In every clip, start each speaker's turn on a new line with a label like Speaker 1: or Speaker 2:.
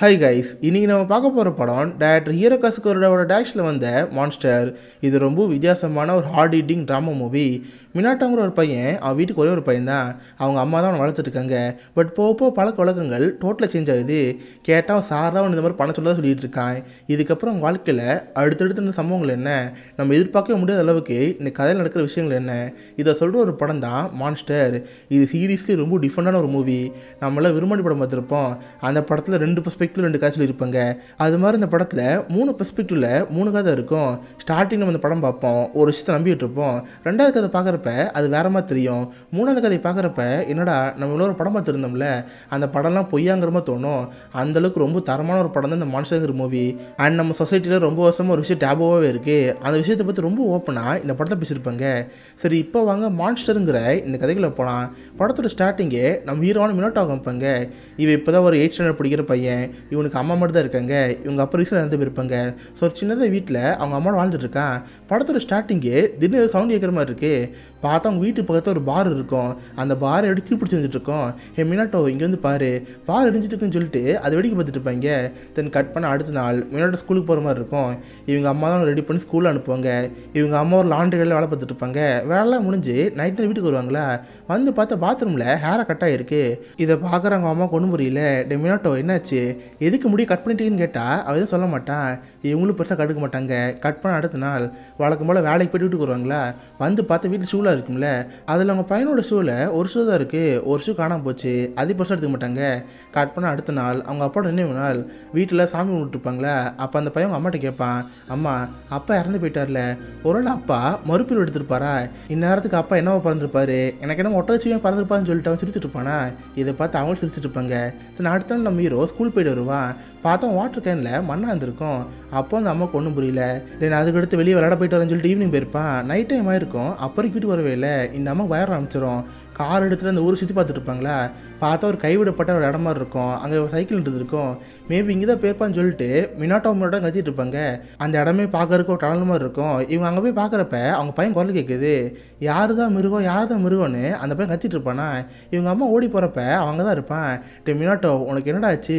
Speaker 1: hi guys இன்றைக்கி நம்ம பார்க்க போகிற படம் டேரக்டர் கசுக்கரோட டேக்ஸில் வந்த மான்ஸ்டர் இது ரொம்ப வித்தியாசமான ஒரு ஹார்ட் ஈட்டிங் ட்ராமா மூவி மினாட்டாங்கிற ஒரு பையன் அவன் வீட்டுக்கு ஒரே ஒரு பையன் தான் அவங்க அம்மா தான் அவனை வளர்த்துட்ருக்காங்க பட் போக போக பழக்க வழக்கங்கள் டோட்டலாக சேஞ்ச் ஆகுது கேட்டால் அவன் சாராக அவன் இந்த மாதிரி பணம் சொல்லதான் சொல்லிகிட்டு இருக்கான் இதுக்கப்புறம் அவங்க வாழ்க்கையில் அடுத்தடுத்து இந்த சம்பவங்கள் என்ன நம்ம எதிர்பார்க்க முடியாத அளவுக்கு இந்த கதையில் நடக்கிற விஷயங்கள் என்ன இதை சொல்கிற ஒரு படம் தான் மான்ஸ்டர் இது சீரியஸ்லி ரொம்ப டிஃப்ரெண்டான ஒரு மூவி நம்மளாம் விரும்பி படம் பார்த்துருப்போம் அந்த படத்தில் ரெண்டு பர்ஸ்பெக்ட் பெர்ஸ்பெக்டிவ் ரெண்டு காய்ச்சல் இருப்பாங்க அது மாதிரி இந்த படத்தில் மூணு பெர்ஸ்பெக்டிவில் மூணு கதை இருக்கும் ஸ்டார்டிங் நம்ம இந்த படம் பார்ப்போம் ஒரு விஷயத்தை நம்பிட்டு இருப்போம் ரெண்டாவது கதை பார்க்குறப்ப அது வேற மாதிரி தெரியும் மூணாவது கதை பார்க்குறப்ப என்னடா நம்ம இவ்வளோ ஒரு படம் பார்த்துருந்தோம்ல அந்த படம்லாம் பொய்யாங்கிற மாதிரி தோணும் அந்தளவுக்கு ரொம்ப தரமான ஒரு படம் தான் இந்த மனுஷங்கிற மூவி அண்ட் நம்ம சொசைட்டியில் ரொம்ப வருஷமாக ஒரு விஷயம் டேபோவாகவே இருக்குது அந்த விஷயத்தை பற்றி ரொம்ப ஓப்பனாக இந்த படத்தை பேசியிருப்பாங்க சரி இப்போ வாங்க மான்ஸ்டருங்கிற இந்த கதைகளை போகலாம் படத்தோட ஸ்டார்டிங்கே நம்ம ஹீரோவான மினோட்டாக வைப்பாங்க இவ இப்போ தான் ஒரு எயிட் ஸ்டாண்டர்ட் படிக்கிற பையன் இவனுக்கு அம்மா மட்டும் தான் இருக்காங்க இவங்க அப்பா ரீசன் இறந்து போயிருப்பாங்க ஸோ ஒரு சின்னதாக வீட்டில் அவங்க அம்மாவோட வாழ்ந்துட்டு இருக்கான் படத்தோட ஸ்டார்டிங்கு திடீர்னு சவுண்ட் கேட்குற மாதிரி இருக்குது பார்த்தா அவங்க வீட்டு பக்கத்தில் ஒரு பார் இருக்கும் அந்த பாரை எடுத்து தீப்பிடிச்சு இருக்கோம் ஹே மினாட்டோ இங்கே வந்து பாரு பார் எரிஞ்சிட்ருக்குன்னு சொல்லிட்டு அதை வெடிக்க பார்த்துட்டு இருப்பாங்க தென் கட் பண்ண அடுத்த நாள் மினாட்டோ ஸ்கூலுக்கு போகிற மாதிரி இருக்கும் இவங்க அம்மா தான் ரெடி பண்ணி ஸ்கூலில் அனுப்புவாங்க இவங்க அம்மா ஒரு லாண்ட்ரி வேலை வேலை பார்த்துட்டு இருப்பாங்க வேலைலாம் முடிஞ்சு நைட் நைட் வீட்டுக்கு வருவாங்களா வந்து பார்த்தா பாத்ரூமில் ஹேரை கட் ஆகிருக்கு இதை பார்க்குறவங்க அம்மா கொண்டு புரியல டே மினாட்டோ என்னாச்சு எதுக்கு முடிய கட் பண்ணிட்டீங்கன்னு கேட்டால் அவள் எதுவும் சொல்ல மாட்டான் இவங்களும் பெருசாக கட்டுக்க மாட்டாங்க கட் பண்ண அடுத்த நாள் வழக்கம் போல் வேலைக்கு போய்ட்டு வீட்டுக்கு வருவாங்களா வந்து பார்த்து வீட்டில் ஷூலாக இருக்கும்ல அதில் அவங்க பையனோட ஷூவில் ஒரு ஷூ தான் இருக்குது ஒரு ஷூ காணாமல் போச்சு அது பெருசாக எடுத்துக்க மாட்டாங்க கட் பண்ண அடுத்த நாள் அவங்க அப்பாவோட நினைவு நாள் வீட்டில் சாமி விட்டுருப்பாங்களே அப்போ அந்த பையன் அம்மாட்ட கேட்பான் அம்மா அப்பா இறந்து போயிட்டார்ல ஒரு நாள் அப்பா மறுப்பீர் எடுத்துருப்பாரா இந்நேரத்துக்கு அப்பா என்னவோ பறந்துருப்பாரு எனக்கு என்ன ஒட்டகச்சியும் பறந்துருப்பான்னு சொல்லிட்டு அவன் சிரிச்சுட்டு இருப்பானா இதை பார்த்து அவங்களும் சிரிச்சுட்டு இருப்பாங்க அடுத்த நாள் நம்ம ஹீரோ ஸ்கூல் போயிட்டு வருவான் பார்த்தோம் வாட்டர் கேனில் மண்ணாக இருந்திருக்கும் அப்போ அந்த அம்மா ஒன்றும் புரியல தென் அதுக்கடுத்து வெளியே விளையாட போயிட்டு வரேன்னு சொல்லிட்டு ஈவினிங் போயிருப்பான் நைட் டைம் ஆயிருக்கும் அப்புறம் வீட்டு வரவே இல்லை இந்த அம்மா வயர் ஆரம்பிச்சிடும் கார் எடுத்துகிட்டு அந்த ஊரை சுற்றி பார்த்துட்டு இருப்பாங்களா பார்த்தா ஒரு கைவிடப்பட்ட ஒரு இடமா இருக்கும் அங்கே சைக்கிள் இருக்கும் மேபி இங்கே தான் பேர்ப்பான்னு சொல்லிட்டு மினாட்டோ மினாட்டம் கத்திட்டு இருப்பாங்க அந்த இடமே பார்க்கறதுக்கு ஒரு டனல் மாதிரி இருக்கும் இவங்க அங்கே போய் பார்க்குறப்ப அவங்க பையன் குரல் கேட்குது யார் தான் மிருகம் யார் தான் மிருகம்னு அந்த பையன் கத்திட்டு இருப்பானா இவங்க அம்மா ஓடி போகிறப்ப அவங்க தான் இருப்பான் டே மினாட்டோ உனக்கு என்னடா ஆச்சு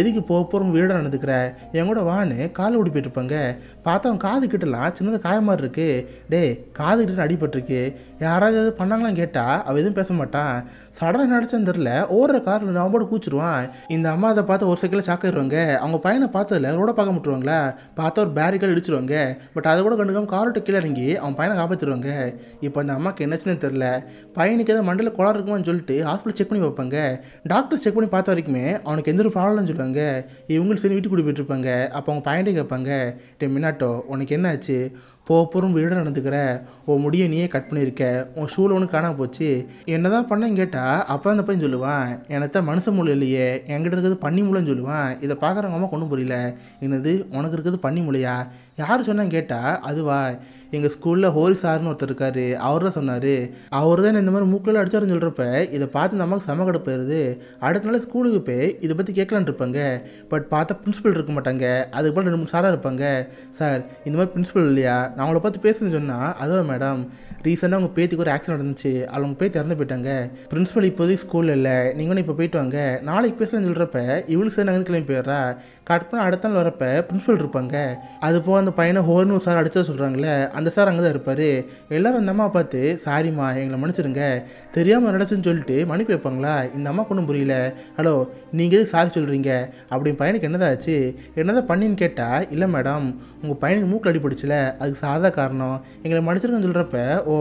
Speaker 1: எதுக்கு போக போகிறோம் வீடாக நடந்துக்கிற என் கூட வான்னு கால் ஓடி போயிட்டு இருப்பாங்க பார்த்தா அவன் காது கிட்டலாம் சின்னது காய மாதிரி இருக்கு டே காது கிட்ட அடிபட்டிருக்கு யாராவது எதாவது பண்ணாங்களான்னு கேட்டால் அவள் எதுவும் பேச மாட்டான் சடனாக நடிச்சான்னு தெரில ஓடுற காரில் இருந்து அவன் போட்டு கூச்சிருவான் இந்த அம்மா அதை பார்த்து ஒரு சைக்கிளில் சாக்கிடுவாங்க அவங்க பையனை பார்த்ததில்ல ரோடை பார்க்க முட்டுருவாங்களா பார்த்தா ஒரு பேரிகார்டு இடிச்சிருவாங்க பட் அதை கூட கண்டுக்காம காரோட்ட கீழே இறங்கி அவன் பையனை காப்பாற்றிடுவாங்க இப்போ அந்த அம்மாவுக்கு என்னச்சுன்னு தெரில பையனுக்கு ஏதாவது மண்டல குளம் இருக்குமான்னு சொல்லிட்டு ஹாஸ்பிட்டல் செக் பண்ணி பார்ப்பாங்க டாக்டர் செக் பண்ணி பார்த்த வரைக்குமே அவனுக்கு எந்த ஒரு ப்ராப்ளம்னு சொல்லுவாங்க இவங்களும் சரி வீட்டுக்கு கூட்டி போயிட்டு இருப்பாங்க அப்போ அவங்க பையன்ட்டே கேட்பாங்க டே முன்னாடி கேட்டோ உனக்கு என்னாச்சு போப்போரும் வீடு நடந்துக்கிற உன் முடியை நீயே கட் பண்ணியிருக்க உன் ஷூவில் ஒன்று காணாம போச்சு என்ன தான் பண்ணேன்னு கேட்டால் அப்போ அந்த பையன் சொல்லுவான் எனத்த மனுஷ மூலம் இல்லையே என்கிட்ட இருக்கிறது பன்னி மூலம்னு சொல்லுவான் இதை பார்க்குறவங்க அம்மா கொண்டு புரியல என்னது உனக்கு இருக்கிறது பன்னி மூலையா யார் சொன்னான்னு கேட்டால் அதுவா எங்கள் ஸ்கூலில் ஹோரி சார்னு ஒருத்தர் இருக்கார் அவர் தான் சொன்னார் அவர் தான் இந்த மாதிரி மூக்கில் அடிச்சாருன்னு சொல்கிறப்ப இதை பார்த்து நமக்கு செம போயிடுது அடுத்த நாள் ஸ்கூலுக்கு போய் இதை பற்றி கேட்கலான்னு இருப்பாங்க பட் பார்த்தா பிரின்ஸிபல் இருக்க மாட்டாங்க அதுக்கு போல் ரெண்டு மூணு சாராக இருப்பாங்க சார் இந்த மாதிரி பிரின்ஸிபல் இல்லையா நான் அவங்கள பார்த்து பேசுன்னு சொன்னால் அதுவா மேடம் ரீசெண்டாக அவங்க பேத்திக்கு ஒரு ஆக்சிடென்ட் இருந்துச்சு அவள் அவங்க பேத்தி இறந்து போயிட்டாங்க பிரின்ஸிபல் இப்போதைக்கு ஸ்கூலில் இல்லை நீங்கள் இப்போ போயிட்டு வாங்க நாளைக்கு பேசலன்னு சொல்கிறப்ப இவ்வளோ சார் நாங்கள் கிளம்பி போயிடுறா கட் பண்ண அடுத்த நாள் வரப்போ பிரின்ஸிபல் இருப்பாங்க அது போக அந்த பையனை ஹோர்னூர் சார் அடித்தது சொல்கிறாங்களே அந்த சார் அங்கே தான் இருப்பார் எல்லோரும் அந்த அம்மா பார்த்து சாரிம்மா எங்களை மன்னிச்சிருங்க தெரியாமல் நடச்சுன்னு சொல்லிட்டு மன்னிப்பு வைப்பாங்களா இந்த அம்மா ஒன்றும் புரியல ஹலோ நீங்கள் எதுக்கு சாரி சொல்கிறீங்க அப்படின்னு பையனுக்கு என்னதாச்சு என்னதான் பண்ணின்னு கேட்டால் இல்லை மேடம் உங்கள் பையனுக்கு மூக்கில் அடிப்பிடிச்சில அதுக்கு சாதா காரணம் எங்களை மன்னிச்சிருக்கேன்னு சொல்கிறப்ப ஓ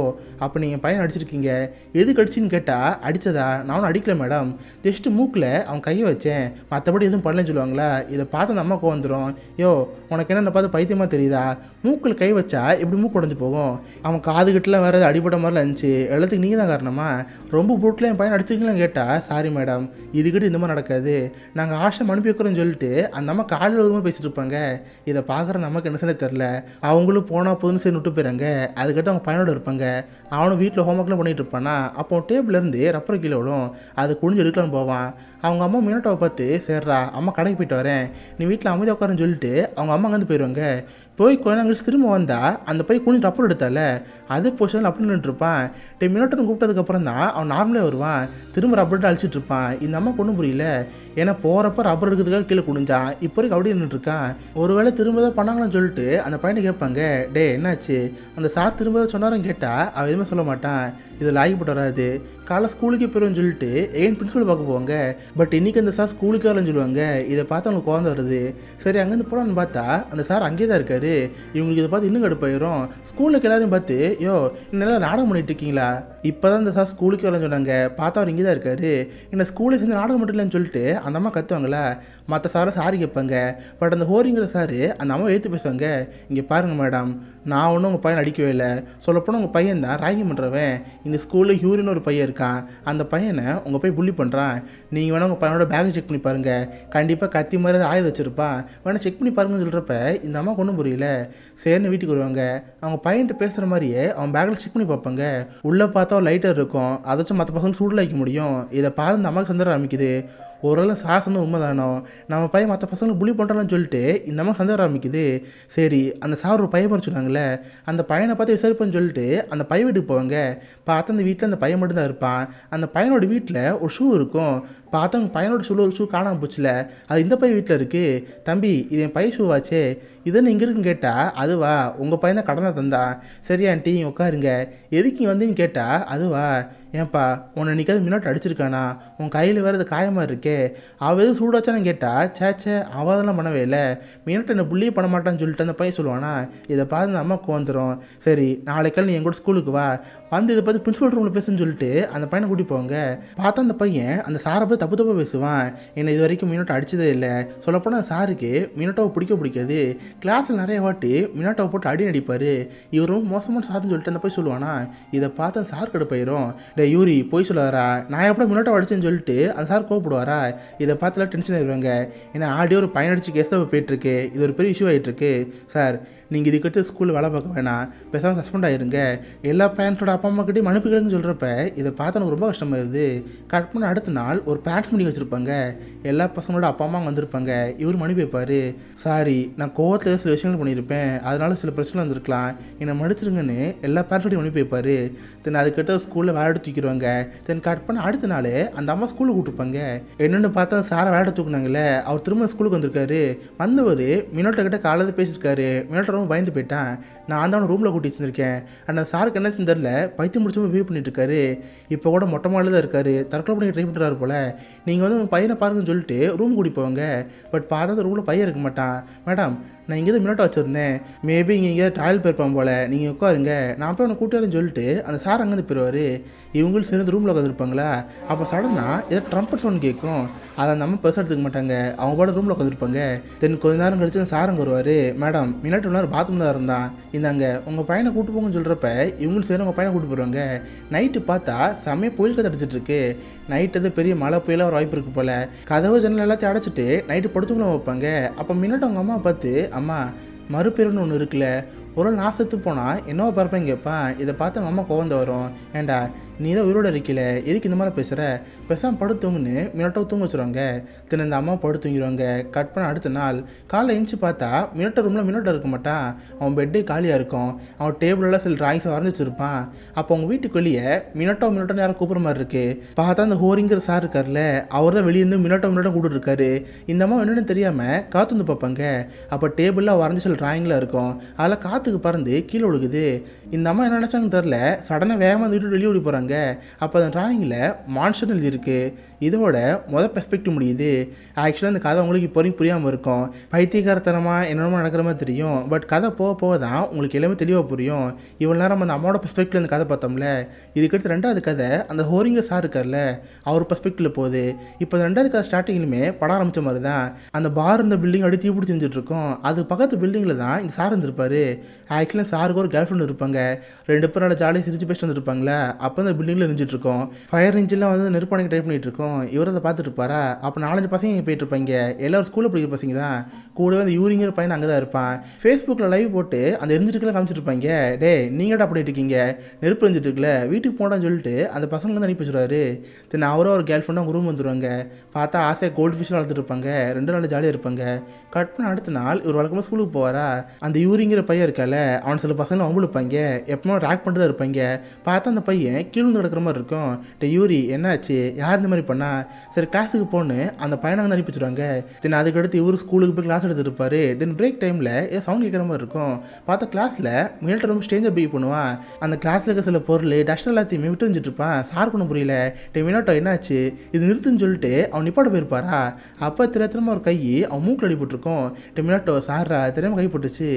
Speaker 1: அப்போ நீங்கள் பையன் அடிச்சிருக்கீங்க எதுக்கு கடிச்சின்னு கேட்டால் அடித்ததா நானும் அடிக்கல மேடம் ஜஸ்ட்டு மூக்கில் அவன் கையை வச்சேன் மற்றபடி எதுவும் பண்ணலன்னு சொல்லுவாங்களா இதை பார்த்து அந்த அம்மாவுக்கு வந்துடும் யோ உனக்கு என்ன அந்த பார்த்து பைத்தியமாக தெரியுதா மூக்கில் கை வச்சா எப்படி மூக்கு உடஞ்சி போகும் அவன் காதுகிட்டலாம் வேறு எதாவது அடிபட்ட மாதிரிலாம் இருந்துச்சு எல்லாத்துக்கு நீங்கள் தான் காரணமாக ரொம்ப பொருட்டில் என் பையன் அடிச்சிருக்கீங்களான்னு கேட்டால் சாரி மேடம் இதுக்கிட்ட இந்த மாதிரி நடக்காது நாங்கள் ஆஷை அனுப்பி வைக்கிறோன்னு சொல்லிட்டு அந்த அம்மா காலையில் ஒரு பேசிட்டு இருப்பாங்க இதை பார்க்குற நமக்கு என்ன தெரில அவங்களும் போனால் போதுன்னு சரி நுட்டு போயிடுறாங்க அதுக்கடுத்து அவங்க பையனோட இருப்பாங்க அவனும் வீட்டில் ஹோம்ஒர்க்லாம் பண்ணிகிட்டு இருப்பானா அப்போ டேபிள்லேருந்து ரப்பர் கீழே விடும் அது குடிஞ்சு எடுக்கலான்னு போவான் அவங்க அம்மா மீனட்டாவை பார்த்து சேர்றா அம்மா கடைக்கு போயிட்டு வரேன் நீ வீட்டில் அமைதியாக உட்காரன்னு சொல்லிட்டு அவங்க அம்மா அங்கேருந்து போயிடுவாங்க போய் கொஞ்ச திரும்ப வந்தால் அந்த போய் குனி ரப்பர் எடுத்தால அது பொசிஷனில் அப்படி நின்றுருப்பான் டென் மினிட்டுன்னு கூப்பிட்டதுக்கப்புறம் தான் அவன் நார்மலே வருவான் திரும்ப ரப்பர் அழிச்சிட்டு இருப்பான் இந்த அம்மா கொண்டு புரியல ஏன்னா போகிறப்ப ரப்பர் எடுக்கிறதுக்காக கீழே குடிஞ்சான் இப்போ வரைக்கும் அப்படியே நின்றுருக்கான் ஒருவேளை திரும்ப தான் பண்ணாங்கன்னு சொல்லிட்டு அந்த பையனை கேட்பாங்க டே என்னாச்சு அந்த சார் திரும்ப தான் சொன்னாரன் கேட்டால் அவன் எதுவுமே சொல்ல மாட்டான் இதில் ஆகிப்பட்டு வராது காலை ஸ்கூலுக்கு போயிடும் சொல்லிட்டு என் பிரின்ஸிபல் பார்க்க போவாங்க பட் இன்னைக்கு அந்த சார் ஸ்கூலுக்கு வரலன்னு சொல்லுவாங்க இதை பார்த்து அவங்க குழந்த வருது சரி அங்கேருந்து போகலான்னு பார்த்தா அந்த சார் அங்கேயே தான் இருக்கார் இவங்களுக்கு இதை பார்த்து இன்னும் கடுப்பாயிரும் ஸ்கூலுக்கு எல்லாரையும் பார்த்து யோ நல்லா நாடகம் பண்ணிட்டு இருக்கீங்களா இப்போ தான் இந்த சார் ஸ்கூலுக்கு வரலாம் சொன்னாங்க பார்த்தா அவர் இங்கே தான் இருக்கார் என்ன ஸ்கூலில் சேர்ந்து நாடகம் மட்டும் இல்லைன்னு சொல்லிட்டு அந்த அம்மா கற்றுவாங்களா மற்ற சாரை சாரி கேட்பாங்க பட் அந்த ஹோரிங்கிற சார் அந்த அம்மா எடுத்து பேசுவாங்க இங்கே பாருங்கள் மேடம் நான் ஒன்றும் உங்கள் பையன் அடிக்கவே இல்லை சொல்லப்போனால் உங்கள் பையன் தான் ராங்கி பண்ணுறவன் இந்த ஸ்கூலில் ஹியூரின்னு ஒரு பையன் இருக்கான் அந்த பையனை உங்கள் போய் புள்ளி பண்ணுறான் நீங்கள் வேணால் உங்கள் பையனோட பேக்கை செக் பண்ணி பாருங்கள் கண்டிப்பாக கத்தி மாதிரி ஆயுதம் வச்சுருப்பான் வேணால் செக் பண்ணி பாருங்கன்னு சொல்கிறப்ப இந்த அம்மா கொண்டு புரியல சரின்னு வீட்டுக்கு வருவாங்க அவங்க பையன்ட்டு பேசுகிற மாதிரியே அவன் பேக்கில் செக் பண்ணி பார்ப்பாங்க உள்ளே பார்த்தா பார்த்தா ஒரு லைட்டர் இருக்கும் அதை வச்சு மற்ற பசங்க சூடில் வைக்க முடியும் இதை பார்த்து நமக்கு சந்தர ஆரம்பிக்குது ஓரளவு சாசனம் உண்மை தானோ நம்ம பையன் மற்ற பசங்களுக்கு புளி பண்ணுறான்னு சொல்லிட்டு இந்த மாதிரி சந்தேகம் ஆரம்பிக்குது சரி அந்த சார் ஒரு பையன் பண்ண அந்த பையனை பார்த்து விசாரிப்பேன்னு சொல்லிட்டு அந்த பையன் வீட்டுக்கு போவாங்க பார்த்தா அந்த வீட்டில் அந்த பையன் மட்டும்தான் இருப்பான் அந்த பையனோட வீட்டில் ஒரு ஷூ இருக்கும் பார்த்தவங்க பையனோட ஷூவில் ஒரு ஷூ காணாமல் போச்சுல அது இந்த பையன் வீட்டில் இருக்குது தம்பி இது என் பையன் ஷூவாச்சே இதுன்னு இங்கே இருக்குன்னு கேட்டால் அதுவா உங்கள் பையன் தான் கடனை தந்தான் சரி ஆண்டி உட்காருங்க எதுக்கு வந்தீங்கன்னு கேட்டால் அதுவா ஏன்ப்பா உன்னை அது மின்னாட்டு அடிச்சிருக்கானா உன் கையில் வேறு அது காயமாக இருக்கே அவள் எதுவும் சூட வச்சானு கேட்டால் சேச்சே அவள் அதெல்லாம் பண்ணவே இல்லை மின்னாட்டு என்னை புள்ளியே பண்ண மாட்டான்னு சொல்லிட்டு அந்த பையன் சொல்லுவானா இதை பார்த்து அந்த அம்மா கோந்துடும் சரி நாளைக்கு நீ என் கூட ஸ்கூலுக்கு வா வந்து இதை பற்றி பிரின்ஸிபல் ரூமில் பேசுன்னு சொல்லிட்டு அந்த பையனை கூட்டிட்டு போவாங்க பார்த்தா அந்த பையன் அந்த சாரை போய் தப்பு தப்பாக பேசுவான் என்னை இது வரைக்கும் மினோட்டோ அடித்ததே இல்லை சொல்லப்போனால் சாருக்கு மீனோட்டாவை பிடிக்க பிடிக்காது கிளாஸில் நிறைய வாட்டி மீனோட்டாவை போட்டு அடி அடிப்பார் இவர் ரொம்ப மோசமான சாருன்னு சொல்லிட்டு அந்த போய் சொல்லுவானா இதை பார்த்து சார் கடை போயிடும் டே யூரி போய் சொல்லுவாரா நான் எப்படி மினோட்டோ அடிச்சேன்னு சொல்லிட்டு அந்த சார் கோவப்படுவாரா இதை பார்த்துலாம் டென்ஷன் ஆயிடுவாங்க ஏன்னா ஆடியோ ஒரு பயனடிச்சு கேஸ் தான் போயிட்டுருக்கு இது ஒரு பெரிய இஷ்யூ ஆகிட்டுருக்கு சார் நீங்கள் இதுக்கிட்ட ஸ்கூலில் வேலை பார்க்க வேணாம் பேசாமல் சஸ்பெண்ட் ஆயிருங்க எல்லா பேரண்ட்ஸோட அப்பா அம்மாக்கிட்டையும் அனுப்புகிறேன்னு சொல்கிறப்ப இதை பார்த்து எனக்கு ரொம்ப கஷ்டமாயிருது கட் பண்ண அடுத்த நாள் ஒரு பேரண்ட்ஸ் மீட்டிங் வச்சுருப்பாங்க எல்லா பசங்களோட அப்பா அம்மா வந்திருப்பாங்க இவர் மனு போய்ப்பார் சாரி நான் கோவத்தில் சில விஷயங்கள் பண்ணியிருப்பேன் அதனால் சில பிரச்சனை வந்திருக்கலாம் என்னை மன்னிச்சிருங்கன்னு எல்லா பேரண்ட்ஸோடையும் மனு போய்ப்பார் தென் அதுக்கிட்ட ஸ்கூலில் வேலை தூக்கிடுவாங்க தென் கட் பண்ண அடுத்த நாள் அந்த அம்மா ஸ்கூலுக்கு கூப்பிட்டுருப்பாங்க என்னென்னு பார்த்தா சாரை வேலை தூக்குனாங்களே அவர் திரும்ப ஸ்கூலுக்கு வந்திருக்காரு வந்தவர் கிட்ட காலையில் பேசியிருக்காரு மினோட்டரும் பயந்து போயிட்டான் நான் தான் ரூமில் கூட்டி வச்சுருக்கேன் அந்த சாருக்கு என்ன தெரில பைத்தியம் முடிச்சவங்க பிஹேவ் பண்ணிட்டுருக்காரு இப்போ கூட மொட்டை மாடலில் தான் இருக்காரு தற்கொலை பண்ணி ட்ரை பண்ணுறாரு போல் நீங்கள் வந்து பையனை பாருங்கன்னு சொல்லிட்டு ரூம் கூட்டி போவாங்க பட் பார்த்தா ரூமில் பையன் இருக்க மாட்டான் மேடம் நான் இங்கே தான் வச்சுருந்தேன் மேபி இங்கே இங்கே டாய்லெட் போயிருப்பான் போல் நீங்கள் உட்காருங்க நான் போய் அவனை கூட்டியாருன்னு சொல்லிட்டு அந்த சார் அங்கேருந்து போயிடுவார் இவங்களும் சேர்ந்து ரூமில் உட்காந்துருப்பாங்களா அப்போ சடனாக ஏதோ ட்ரம்பட் சவுண்ட் கேட்கும் அதை அந்த அம்மா பெருசாக எடுத்துக்க மாட்டாங்க அவங்க பாட ரூமில் உட்காந்துருப்பாங்க தென் கொஞ்ச நேரம் கழிச்சு அந்த சாரங்க வருவார் மேடம் மினாட்டு பாத்ரூம் தான் இருந்தான் இந்தாங்க உங்கள் பையனை கூட்டு போங்கன்னு சொல்கிறப்ப இவங்களும் சேர்ந்து உங்கள் பையனை கூட்டு போயிடுவாங்க நைட்டு பார்த்தா செம்மையாக புயல் கதை அடிச்சிட்ருக்கு நைட் எதுவும் பெரிய மழை புயலாக ஒரு வாய்ப்பு இருக்குது போல் கதவு ஜன்னல் எல்லாத்தையும் அடைச்சிட்டு நைட்டு படுத்துக்கணும் வைப்பாங்க அப்போ மின்னட்டு அவங்க அம்மா பார்த்து அம்மா மறுபேருன்னு ஒன்று இருக்குல்ல ஒரு நாள் நான் செத்து போனால் என்னவோ பார்ப்பேன் கேட்பேன் இதை பார்த்து அம்மா குழந்த வரும் ஏண்டா நீ தான் உயிரோடு இருக்கல எதுக்கு இந்த மாதிரி பேசுகிற பேசாமல் படுத்துங்கன்னு மினட்டோ தூங்க வச்சுருவாங்க தினம் இந்த அம்மா படு தூங்கிடுவாங்க கட் பண்ண அடுத்த நாள் காலைல எழுந்துச்சு பார்த்தா மினட்டோ ரூமில் மினட்டோ இருக்க மாட்டான் அவன் பெட்டு காலியாக இருக்கும் அவன் டேபிளில் சில ட்ராயிங்ஸை வரைஞ்சி வச்சுருப்பான் அப்போ அவங்க வீட்டுக்குள்ளேயே மினட்டோ மினட்டோ யாரும் கூப்பிட்ற மாதிரி இருக்குது பார்த்தா அந்த ஹோரிங்கிற சார் இருக்கார்ல அவர் தான் வெளியே இருந்து மினட்டோ மினட்டோ கூப்பிட்டு இந்த அம்மா என்னென்னு தெரியாமல் காற்று வந்து பார்ப்பாங்க அப்போ டேபிளில் வரைஞ்சி சில ட்ராயிங்கில் இருக்கும் அதில் காற்றுக்கு பறந்து கீழே விழுகுது இந்த அம்மா என்ன நினச்சாங்கன்னு தெரில சடனாக வேகமாக வீட்டு வெளியே ஓடி போகிறாங்க காட்டுறாங்க அப்போ அந்த டிராயிங்கில் மான்ஸ்டர் எழுதியிருக்கு இதோட மொதல் பெர்ஸ்பெக்டிவ் முடியுது ஆக்சுவலாக இந்த கதை உங்களுக்கு இப்போ வரைக்கும் புரியாமல் இருக்கும் பைத்தியகாரத்தனமாக என்னென்னமோ நடக்கிற மாதிரி தெரியும் பட் கதை போக போக தான் உங்களுக்கு எல்லாமே தெளிவாக புரியும் இவ்வளோ நேரம் அந்த அம்மாவோட பெர்ஸ்பெக்டிவ் இந்த கதை பார்த்தோம்ல இதுக்கடுத்து ரெண்டாவது கதை அந்த ஹோரிங்க சார் இருக்கார்ல அவர் பெர்ஸ்பெக்டிவ்ல போகுது இப்போ ரெண்டாவது கதை ஸ்டார்டிங்லையுமே படம் ஆரம்பித்த மாதிரி தான் அந்த பார் இருந்த பில்டிங் அடி தீபிடி செஞ்சுட்ருக்கோம் அது பக்கத்து பில்டிங்கில் தான் இங்கே சார் இருந்திருப்பார் ஆக்சுவலாக சாருக்கு ஒரு கேர்ள் ஃப்ரெண்ட் இருப்பாங்க ரெண்டு பேரும் நல்லா ஜாலியாக சிரிச்சு பேசிட்டு வந்துருப்பாங்களே அப்போ அந்த பில்டிங்கில் இருந்துட்டுருக்கோம் ஃபயர் இன்ஜின்லாம் வந்து நெருப்பானுக்கு ட்ரை பண்ணிகிட்டு இருக்கோம் எல்லாரும் இவர் அதை பார்த்துட்டு இருப்பாரா அப்போ நாலஞ்சு பசங்க இங்கே போயிட்டு இருப்பாங்க ஸ்கூலில் படிக்கிற பசங்க தான் கூடவே அந்த யூரிங்கிற பையன் அங்கே தான் இருப்பான் ஃபேஸ்புக்கில் லைவ் போட்டு அந்த எரிஞ்சிட்டுக்கெல்லாம் காமிச்சிருப்பாங்க டே நீங்கள்டா அப்படி இருக்கீங்க நெருப்பு எரிஞ்சிட்டுருக்குல வீட்டுக்கு போனான்னு சொல்லிட்டு அந்த பசங்க தான் அனுப்பி வச்சுருவாரு தென் அவரோ ஒரு கேர்ள் ஃப்ரெண்டாக அவங்க ரூம் வந்துடுவாங்க பார்த்தா ஆசையாக கோல்டு ஃபிஷ்லாம் வளர்த்துட்டு இருப்பாங்க ரெண்டு நாள் ஜாலியாக இருப்பாங்க கட் பண்ண அடுத்த நாள் இவர் வழக்கமாக ஸ்கூலுக்கு போவாரா அந்த யூரிங்கிற பையன் இருக்கால அவன் சில பசங்களும் அவங்க இருப்பாங்க எப்போ ரேக் பண்ணிட்டு தான் இருப்பாங்க பார்த்தா அந்த பையன் கீழே கிடக்கிற மாதிரி இருக்கும் டே யூரி என்னாச்சு யார் இந்த மாதிரி பண்ணா சரி கிளாஸுக்கு போன்னு அந்த பையனை வந்து அனுப்பி வச்சுருவாங்க தென் அதுக்கடுத்து இவர் ஸ்கூலுக்கு போய் கிளாஸ் எடுத்துருப்பாரு தென் பிரேக் டைமில் ஏதோ சவுண்ட் கேட்குற மாதிரி இருக்கும் பார்த்தா கிளாஸில் முயல்கிட்ட ரொம்ப ஸ்டேஞ்சாக பிஹேவ் பண்ணுவான் அந்த கிளாஸில் இருக்க சில பொருள் டஸ்ட் எல்லாத்தையுமே விட்டு வந்துட்டுருப்பான் சார் கொண்டு புரியல டே மினோட்டோ என்னாச்சு இது நிறுத்துன்னு சொல்லிட்டு அவன் நிப்பாட போயிருப்பாரா அப்போ திரும்ப திரும்ப ஒரு கை அவன் மூக்கில் அடிபட்டுருக்கோம் டே மினோட்டோ சாரா திரும்ப கை போட்டுச்சு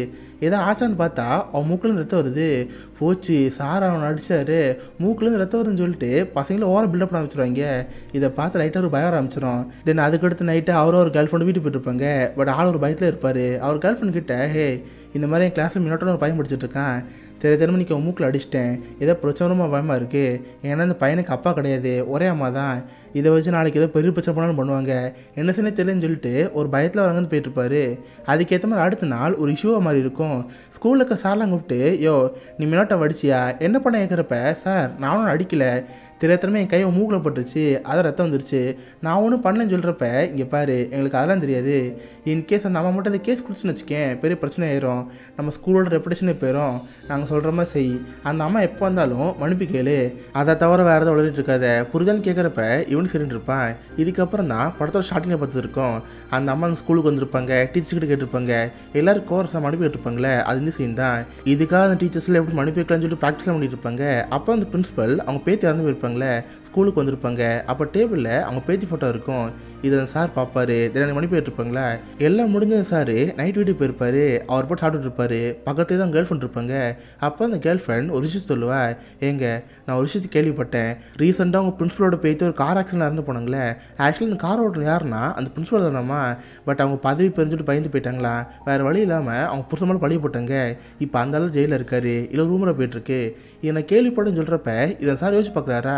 Speaker 1: ஏதோ ஆச்சான்னு பார்த்தா அவன் மூக்கில் ரத்தம் வருது போச்சு சார் அவனை அடித்தார் மூக்கிலேருந்து ரத்தம் வருதுன்னு சொல்லிட்டு பசங்களை ஓரம் பில்டப் பண்ண வச்சுருவாங்க இதை இதை பார்த்து லைட்டாக ஒரு பயம் ஆரம்பிச்சிடும் தென் அதுக்கடுத்து நைட்டு அவரோ ஒரு கேர்ள் ஃப்ரெண்டு வீட்டுக்கு போயிட்டுருப்பாங்க பட் ஆள் ஒரு பயத்தில் இருப்பார் அவர் கேர்ள் ஃப்ரெண்ட் கிட்ட ஹே இந்த மாதிரி என் கிளாஸில் மின்னோட்டம் ஒரு பயம் படிச்சுட்டு தெரிய தெரியாமல் நீங்கள் மூக்கில் அடிச்சிட்டேன் ஏதோ பிரச்சனமாக பயமாக இருக்குது ஏன்னா இந்த பையனுக்கு அப்பா கிடையாது ஒரே அம்மா தான் இதை வச்சு நாளைக்கு ஏதோ பெரிய பிரச்சனை பண்ணாலும் பண்ணுவாங்க என்ன செய்ய தெரியலன்னு சொல்லிட்டு ஒரு பயத்தில் வராங்கன்னு போயிட்டுருப்பாரு அதுக்கேற்ற மாதிரி அடுத்த நாள் ஒரு இஷ்யூவாக மாதிரி இருக்கும் ஸ்கூலில் இருக்க சார்லாம் கூப்பிட்டு யோ நீ மின்னோட்டம் அடிச்சியா என்ன பண்ண கேட்குறப்ப சார் நானும் அடிக்கலை தெரியாத்தனமே என் கையை மூக்கில் பட்டுருச்சு அதை ரத்தம் வந்துருச்சு நான் ஒன்றும் பண்ணலன்னு சொல்கிறப்ப இங்கே பாரு எங்களுக்கு அதெல்லாம் தெரியாது இன்கேஸ் அந்த அம்மா மட்டும் அந்த கேஸ் குடிச்சுன்னு வச்சுக்கேன் பெரிய பிரச்சனை ஆயிரும் நம்ம ஸ்கூலோட ரெப்படேஷனே போயிடும் நாங்கள் சொல்கிற மாதிரி செய் அந்த அம்மா எப்போ வந்தாலும் மன்னிப்பு கேளு அதை தவிர வேறு எதாவது விளையாட்டு இருக்காத புரிதான்னு கேட்குறப்ப இவனு சரின்னு இருப்பான் இதுக்கப்புறம் தான் படத்தோட ஸ்டார்டிங்கை பார்த்துருக்கோம் அந்த அம்மா அந்த ஸ்கூலுக்கு வந்திருப்பாங்க டீச்சர்கிட்ட கேட்டிருப்பாங்க எல்லாரும் கோர்ஸாக மனுப்பி விட்டுருப்பாங்களே அது வந்து சீன் தான் இதுக்காக அந்த டீச்சர்ஸ்லாம் எப்படி மனுப்பி வைக்கலாம்னு சொல்லிட்டு ப்ராக்டிஸ்லாம் பண்ணிட்டு இருப்பாங்க அப்போ அந்த பிரின்ஸிபல் அவங்க பேத்தி இறந்து போயிருப்பாங்க வந்திருப்பாங்களே ஸ்கூலுக்கு வந்திருப்பாங்க அப்போ டேபிளில் அவங்க பேத்தி ஃபோட்டோ இருக்கும் இதை சார் பார்ப்பார் தினம் மணி போயிட்டுருப்பாங்களா எல்லாம் முடிஞ்சது சார் நைட் வீட்டுக்கு போயிருப்பாரு அவர் போட்டு சாப்பிட்டுட்டு இருப்பார் பக்கத்துலேயே தான் கேர்ள் ஃப்ரெண்ட் இருப்பாங்க அப்போ அந்த கேர்ள் ஃப்ரெண்ட் ஒரு விஷயத்து சொல்லுவா ஏங்க நான் ஒரு விஷயத்து கேள்விப்பட்டேன் ரீசெண்டாக அவங்க பிரின்ஸிபலோட போயிட்டு ஒரு கார் ஆக்சிடென்ட் இறந்து போனாங்களே ஆக்சுவலி அந்த கார் ஓட்டுறது யாருன்னா அந்த பிரின்ஸிபல் தானம்மா பட் அவங்க பதவி பெருஞ்சுட்டு பயந்து போயிட்டாங்களா வேறு வழி இல்லாமல் அவங்க புருஷன் பழி போட்டாங்க இப்போ அந்த அளவு ஜெயிலில் இருக்காரு இல்லை ரூமில் போயிட்டுருக்கு இதை நான் கேள்விப்படும் சொல்கிறப்ப இதை சார் யோசிச்சு பார்க்குறாரா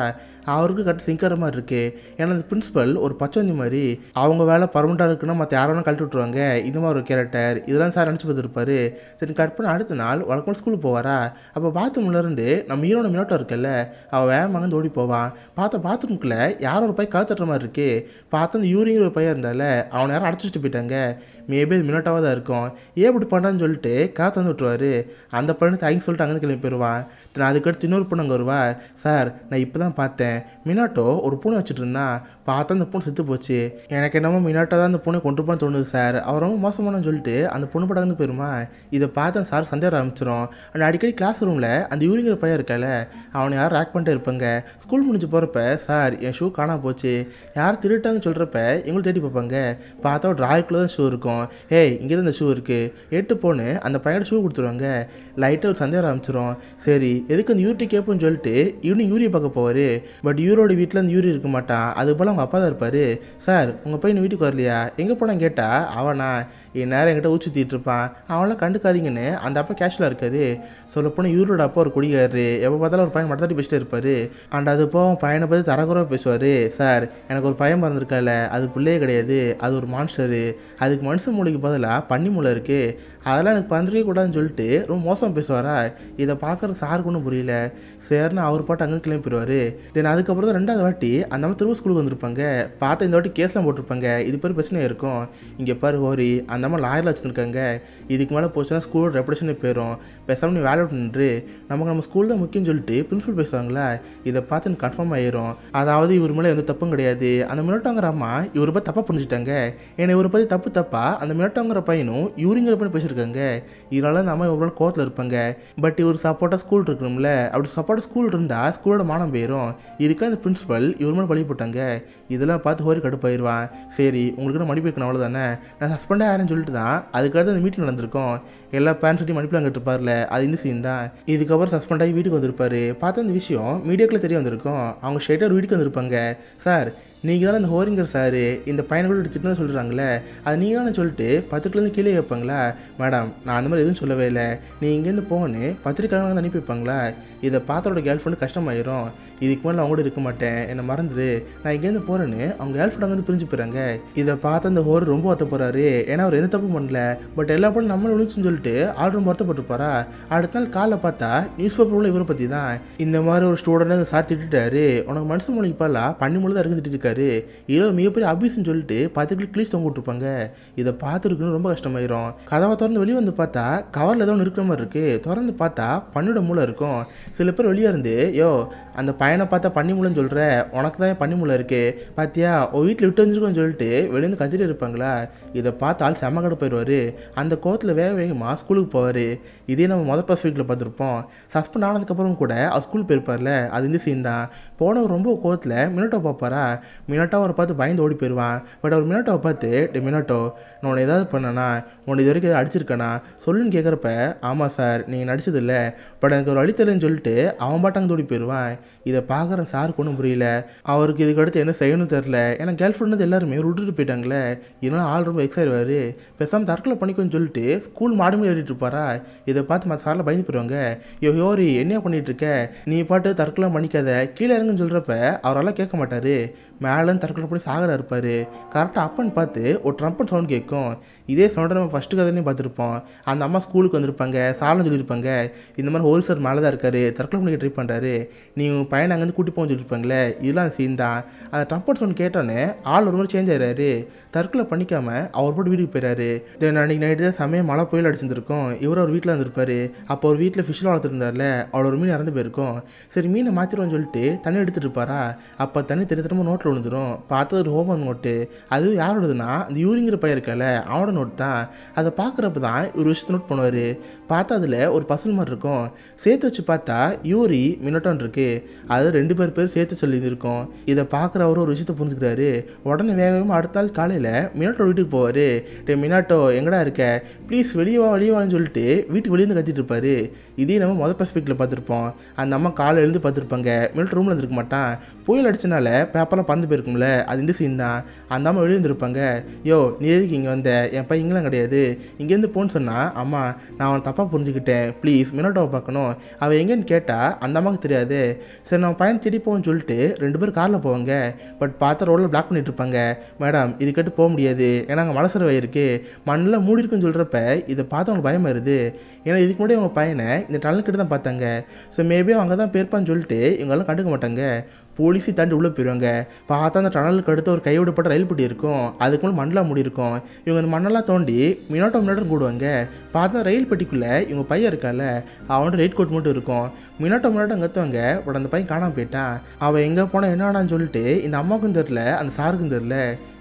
Speaker 1: அவருக்கு கரெக்ட் சிங்கிற மாதிரி இருக்கு ஏன்னா அந்த பிரின்ஸிபல் ஒரு பச்சந்தி மாதிரி அவங்க வேலை பர்மனெண்ட்டாக இருக்குன்னா மற்ற யாரும் கழட்டி விட்ருவாங்க இந்த மாதிரி ஒரு கேரக்டர் இதெல்லாம் சார் நினச்சி பார்த்துருப்பாரு சரி கட் பண்ண அடுத்த நாள் வழக்கம் ஸ்கூலுக்கு போவாரா அப்போ பாத்ரூம்லேருந்து நம்ம ஹீரோன மினோட்டம் இருக்குல்ல அவள் வேகமாக வந்து ஓடி போவான் பார்த்த பாத்ரூம்குள்ளே யாரோ ஒரு பையன் கற்றுற மாதிரி இருக்கு பார்த்து அந்த யூரின் ஒரு பையன் இருந்தால அவனை யாரும் அடைச்சி போயிட்டாங்க மேபி அது மினோட்டாவாக தான் இருக்கும் ஏன் இப்படி பண்ணான்னு சொல்லிட்டு காற்று வந்து விட்டுருவாரு அந்த பையனை தேங்க்ஸ் சொல்லிட்டு அங்கே கிளம்பி போயிடுவான் அதுக்கடுத்து இன்னொரு அங்கே வருவா சார் நான் இப்போ தான் பார்த்தேன் மினாட்டோ ஒரு பூனை வச்சுட்டு இருந்தா பார்த்தா அந்த பூனை செத்து போச்சு எனக்கு என்னமோ மினாட்டோ தான் அந்த பூனை கொண்டு போன்னு தோணுது சார் அவர் ரொம்ப மோசமானு சொல்லிட்டு அந்த பொண்ணு படம் வந்து போயிருமா இதை பார்த்தா சார் சந்தேகம் ஆரம்பிச்சிடும் அண்ட் அடிக்கடி கிளாஸ் ரூமில் அந்த யூரிங்கிற பையன் இருக்கால அவனை யாரும் ரேக் பண்ணிட்டே இருப்பாங்க ஸ்கூல் முடிஞ்சு போகிறப்ப சார் என் ஷூ காணாம போச்சு யார் திருட்டாங்கன்னு சொல்கிறப்ப எங்களை தேடி பார்ப்பாங்க பார்த்தா ட்ராய்க்குள்ளே தான் ஷூ இருக்கும் ஹே இங்கே தான் இந்த ஷூ இருக்குது எட்டு போன்னு அந்த பையனோட ஷூ கொடுத்துருவாங்க லைட்டாக ஒரு சந்தேகம் ஆரம்பிச்சிடும் சரி எதுக்கு அந்த யூரிட்ட கேட்போன்னு சொல்லிட்டு இவனும் யூரியை பார்க்க போவார் பட் யூரோட வீட்டில் அந்த யூரி இருக்க மாட்டான் அது போல் அவங்க அப்பா தான் இருப்பார் சார் உங்கள் பையன் வீட்டுக்கு வரலையா எங்கே போனான் கேட்டால் அவனா என் நேரம் என்கிட்ட ஊச்சுத்திட்டு இருப்பான் அவனெலாம் கண்டுக்காதீங்கன்னு அந்த அப்பா கேஷுவலாக இருக்காரு சொல்லப்போனால் இவரோட அப்பா ஒரு குடிகாரரு எப்போ பார்த்தாலும் ஒரு பையன் மட்டும் பேசிட்டு இருப்பார் அண்ட் அது போக பையனை பற்றி தரக்குறவாக பேசுவார் சார் எனக்கு ஒரு பையன் பிறந்திருக்கால அது பிள்ளையே கிடையாது அது ஒரு மான்ஸ்டரு அதுக்கு மனுஷன் மூளைக்கு பதிலாக பன்னி மூளை இருக்குது அதெல்லாம் எனக்கு பந்திரிக்க கூடாதுன்னு சொல்லிட்டு ரொம்ப மோசம் பேசுவாரா இதை பார்க்குற சாருக்கு ஒன்றும் புரியல சரின்னு அவர் பாட்டு அங்கே கிளம்பி போயிடுவார் தென் அதுக்கப்புறம் தான் ரெண்டாவது வாட்டி அந்த மாதிரி திரும்ப ஸ்கூலுக்கு வந்திருப்பாங்க பார்த்து இந்த வாட்டி கேஸ்லாம் போட்டிருப்பாங்க இது பேர் பிரச்சனை இருக்கும் இங்கே பாரு ஹோரி அந்த மாதிரி லாயரில் வச்சுருக்காங்க இதுக்கு மேலே போச்சுன்னா ஸ்கூலோட ரெப்படேஷனே போயிடும் பேசாமல் நீ வேலை விட்டு நின்று நமக்கு நம்ம ஸ்கூல் தான் முக்கியம் சொல்லிட்டு பிரின்ஸிபல் பேசுவாங்களா இதை பார்த்து கன்ஃபார்ம் ஆயிரும் அதாவது இவர் மேலே எந்த தப்பும் கிடையாது அந்த மினட்டாங்கிற அம்மா இவரை பற்றி தப்பாக புரிஞ்சுட்டாங்க ஏன்னா இவரை பற்றி தப்பு தப்பாக அந்த மினட்டாங்கிற பையனும் இவருங்கிற பையன் பேசியிருக்காங்க இதனால அந்த அம்மா இவரோட கோவத்தில் இருப்பாங்க பட் இவர் சப்போர்ட்டாக ஸ்கூல் இருக்கணும்ல அப்படி சப்போர்ட்டாக ஸ்கூல் இருந்தால் ஸ்கூலோட மானம் போயிடும் இதுக்காக அந்த பிரின்ஸிபல் இவர் மேலே பழி போட்டாங்க இதெல்லாம் பார்த்து ஹோரி கடுப்பாயிருவான் சரி உங்களுக்கு நான் மன்னிப்பு அவ்வளோ தானே நான் சஸ்பெண்டாக ஆயிரம் சொல்லிட்டு தான் அதுக்கடுத்து அந்த மீட்டிங் நடந்திருக்கும் எல்லா பேரண்ட்ஸ்டையும் மன்னிப்பு அங்கிட்டு இருப்பார்ல அது இந்த சீன் தான் இதுக்கப்புறம் சஸ்பெண்ட் ஆகி வீட்டுக்கு வந்திருப்பாரு பார்த்த இந்த விஷயம் மீடியாக்குள்ளே தெரிய வந்திருக்கும் அவங்க ஸ்ட்ரெயிட்டாக வீட்டுக்கு வந்திருப்பாங்க சார் நீங்கள் தான் அந்த ஹோரிங்கர் சாரு இந்த பையன்களோட எடுத்துட்டு தான் சொல்கிறாங்களே அது நீங்கள் தான் சொல்லிட்டு பத்திரிக்கைலேருந்து கீழே வைப்பாங்களா மேடம் நான் அந்த மாதிரி எதுவும் சொல்லவே இல்லை நீ இங்கேருந்து போகணும் பத்திரிக்கையாக வந்து அனுப்பி வைப்பாங்களா இதை பார்த்தோட கேர்ள் ஃப்ரெண்டு கஷ்டமாயிரும் இதுக்கு மேலே கூட இருக்க மாட்டேன் என்னை மறந்துடு நான் இங்கேருந்து போகிறேன்னு அவங்க கேர்ள் ஃப்ரெண்ட் அங்கேருந்து பிரிஞ்சு போகிறாங்க இதை பார்த்து அந்த ஹோர் ரொம்ப ஒத்த போகிறாரு ஏன்னா அவர் எந்த தப்பு பண்ணல பட் எல்லா படம் நம்மளும் விழுச்சுன்னு சொல்லிட்டு ஆள் ரொம்ப போகிறா அடுத்த நாள் காலைல பார்த்தா நியூஸ் பேப்பரில் இவரை பற்றி தான் இந்த மாதிரி ஒரு ஸ்டூடெண்ட் சாத்திட்டுட்டாரு உனக்கு மனசு மொழிக்கு பார்த்தா பண்ணி மொழி தான் இருக்குன்னு இருக்காரு ஏதோ மிகப்பெரிய அபிஸ்ன்னு சொல்லிட்டு பார்த்துக்கிட்டு கிளீஸ் தொங்க விட்டுருப்பாங்க இதை பார்த்துருக்குன்னு ரொம்ப கஷ்டமாயிரும் கதவை திறந்து வெளியே வந்து பார்த்தா கவரில் ஏதோ ஒன்று இருக்கிற மாதிரி இருக்குது திறந்து பார்த்தா பண்ணிட மூளை இருக்கும் சில பேர் வெளியே இருந்து யோ அந்த பையனை பார்த்தா பண்ணி மூலன்னு சொல்கிற உனக்கு தான் பண்ணி மூளை இருக்கு பார்த்தியா உன் வீட்டில் விட்டு வந்துருக்கோன்னு சொல்லிட்டு வந்து கத்திட்டு இருப்பாங்களா இதை பார்த்தால் செமக்கடை செம கடை போயிடுவார் அந்த கோத்தில் வேக வேகமாக ஸ்கூலுக்கு போவார் இதே நம்ம மொதல் பஸ் பார்த்துருப்போம் சஸ்பெண்ட் ஆனதுக்கப்புறம் கூட அவர் ஸ்கூல் போயிருப்பார்ல அது இந்த சீன் தான் போனவர் ரொம்ப கோத்தில் மினட்டோ பார்ப்பாரா மினோட்டோ அவரை பார்த்து பயந்து ஓடி போயிடுவான் பட் அவர் மினோட்டோவை பார்த்து டே மினோட்டோ நான் உன்னை ஏதாவது பண்ணனா உன்னை இது வரைக்கும் அடிச்சிருக்கானா சொல்லுன்னு கேட்குறப்ப ஆமாம் சார் நீங்கள் இல்லை பட் எனக்கு ஒரு அழித்தலைன்னு சொல்லிட்டு அவன் பாட்டாங்க தோடி போயிடுவான் இதை பார்க்குற சாருக்கு ஒன்றும் புரியல அவருக்கு இதுக்கு அடுத்து என்ன செய்யணும் தெரில ஏன்னா கேர்ள் வந்து எல்லாருமே விட்டுட்டு போயிட்டாங்களே இதனால் ஆள் ரொம்ப எக்ஸாயிருவார் பேசாமல் தற்கொலை பண்ணிக்கோன்னு சொல்லிட்டு ஸ்கூல் மாடு மேலே ஏறிட்டு இருப்பாரா இதை பார்த்து மற்ற சாரில் பயந்து போயிடுவாங்க யோ யோரி என்ன பண்ணிகிட்டு இருக்க நீ பாட்டு தற்கொலை பண்ணிக்காத கீழே இறங்குன்னு சொல்கிறப்ப அவரால் கேட்க மாட்டார் மேலே தற்கொலை பண்ணி சாகராக இருப்பார் கரெக்டாக அப்பன்னு பார்த்து ஒரு ட்ரம்ப்பன் சவுண்ட் கேட்கும் இதே சவுண்ட் நம்ம ஃபஸ்ட்டு கதையிலையும் பார்த்துருப்போம் அந்த அம்மா ஸ்கூலுக்கு வந்திருப்பாங்க சாரம் சொல்லியிருப்பாங்க இந்த மாதிரி ஹோல்சேல் மேலே தான் இருக்காரு தற்கொலை பண்ணி ட்ரை பண்ணுறாரு நீ உன் பையனை அங்கேருந்து கூட்டி போக சொல்லியிருப்பாங்களே இதெல்லாம் சீன் தான் அந்த ட்ரம்பர்ட் சோன் கேட்டோன்னே ஆள் ஒரு மாதிரி சேஞ்ச் ஆகிறாரு தற்கொலை பண்ணிக்காமல் அவர் போட்டு வீட்டுக்கு போயிடாரு தென் அன்றைக்கி நைட்டு தான் சமயம் மழை புயல் அடிச்சிருந்துருக்கும் இவர் அவர் வீட்டில் வந்திருப்பார் அப்போ ஒரு வீட்டில் ஃபிஷ்ஷில் வளர்த்துருந்தார்ல அவள் ஒரு மீன் இறந்து போயிருக்கோம் சரி மீனை மாற்றிடுவோம்னு சொல்லிட்டு தண்ணி எடுத்துகிட்டு இருப்பாரா அப்போ தண்ணி திரு திரும்ப நோட்டில் விழுந்துடும் பார்த்தது ஒரு ஹோம் நோட்டு அது யாரோடதுன்னா அந்த யூரிங்கிற பையன் இருக்கல அவனோட நோட்டு தான் அதை பார்க்குறப்ப தான் ஒரு விஷயத்தை நோட் பண்ணுவார் பார்த்தா அதில் ஒரு பசல் மாதிரி இருக்கும் சேர்த்து வச்சு பார்த்தா யூரி மினோட்டான் இருக்குது அது ரெண்டு பேர் பேர் சேர்த்து சொல்லியிருந்திருக்கோம் இதை பார்க்குறவரும் ஒரு விஷயத்தை புரிஞ்சுக்கிறாரு உடனே வேகமாக அடுத்த நாள் காலையில் மினாட்டோ வீட்டுக்கு போவார் டே மினாட்டோ எங்கடா இருக்க ப்ளீஸ் வெளியே வா வெளியே வான்னு சொல்லிட்டு வீட்டுக்கு வெளியே இருந்து கத்திட்டு இருப்பார் இதே நம்ம மொதல் பர்ஸ்பெக்டில் பார்த்துருப்போம் அந்த அம்மா காலை எழுந்து பார்த்துருப்பாங்க மினாட்டோ ரூமில் இருந்திருக்க மாட்டான் புயல் அடிச்சனால பேப்பர்லாம் பறந்து போயிருக்கும்ல அது இந்த சீன் தான் அந்த அம்மா வெளியே இருந்திருப்பாங்க யோ நீ எதுக்கு இங்கே வந்த என் பையன் இங்கெல்லாம் கிடையாது வந்து இங்கேருந்து போன்னு சொன்னால் அம்மா நான் அவன் தப்பாக புரிஞ்சுக்கிட்டேன் ப்ளீஸ் மினோட்டோவை பார்க்கணும் அவள் எங்கேன்னு கேட்டால் அந்த அம்மாவுக்கு தெரியாது சரி நம்ம பையன் தேடி போவோம்னு சொல்லிட்டு ரெண்டு பேரும் காரில் போவாங்க பட் பார்த்த ரோடில் பிளாக் பண்ணிட்டு இருப்பாங்க மேடம் இது கேட்டு போக முடியாது ஏன்னா அங்கே மலசரவை இருக்குது மண்ணில் மூடி இருக்குன்னு சொல்கிறப்ப இதை பார்த்து பயமாக பயமாயிருது ஏன்னா இதுக்கு முன்னாடி அவங்க பையனை இந்த டனல் கிட்ட தான் பார்த்தாங்க ஸோ மேபி அவங்க தான் பேர்ப்பான்னு சொல்லிட்டு இவங்கெல்லாம் கண்டுக்க மாட்டாங்க போலீஸை தாண்டி உள்ளே போயிடுவாங்க பார்த்தா அந்த டனலுக்கு அடுத்து ஒரு கைவிடப்பட்ட ரயில் பெட்டி இருக்கும் அதுக்குள்ளே மண்ணெலாம் மூடி இருக்கும் இவங்க அந்த மண்ணெல்லாம் தோண்டி மினாட்டம் மினாட்டம் கூடுவாங்க பார்த்தா ரயில் பெட்டிக்குள்ளே இவங்க பையன் இருக்கால அவன்கிட்ட ரெயிட் கோட் மட்டும் இருக்கும் மினாட்டம் மினாட்டம் கத்துவாங்க உடனே அந்த பையன் காணாமல் போயிட்டான் அவள் எங்கே போனால் என்னடான்னு சொல்லிட்டு இந்த அம்மாவுக்கும் தெரில அந்த சாருக்கும் தெரில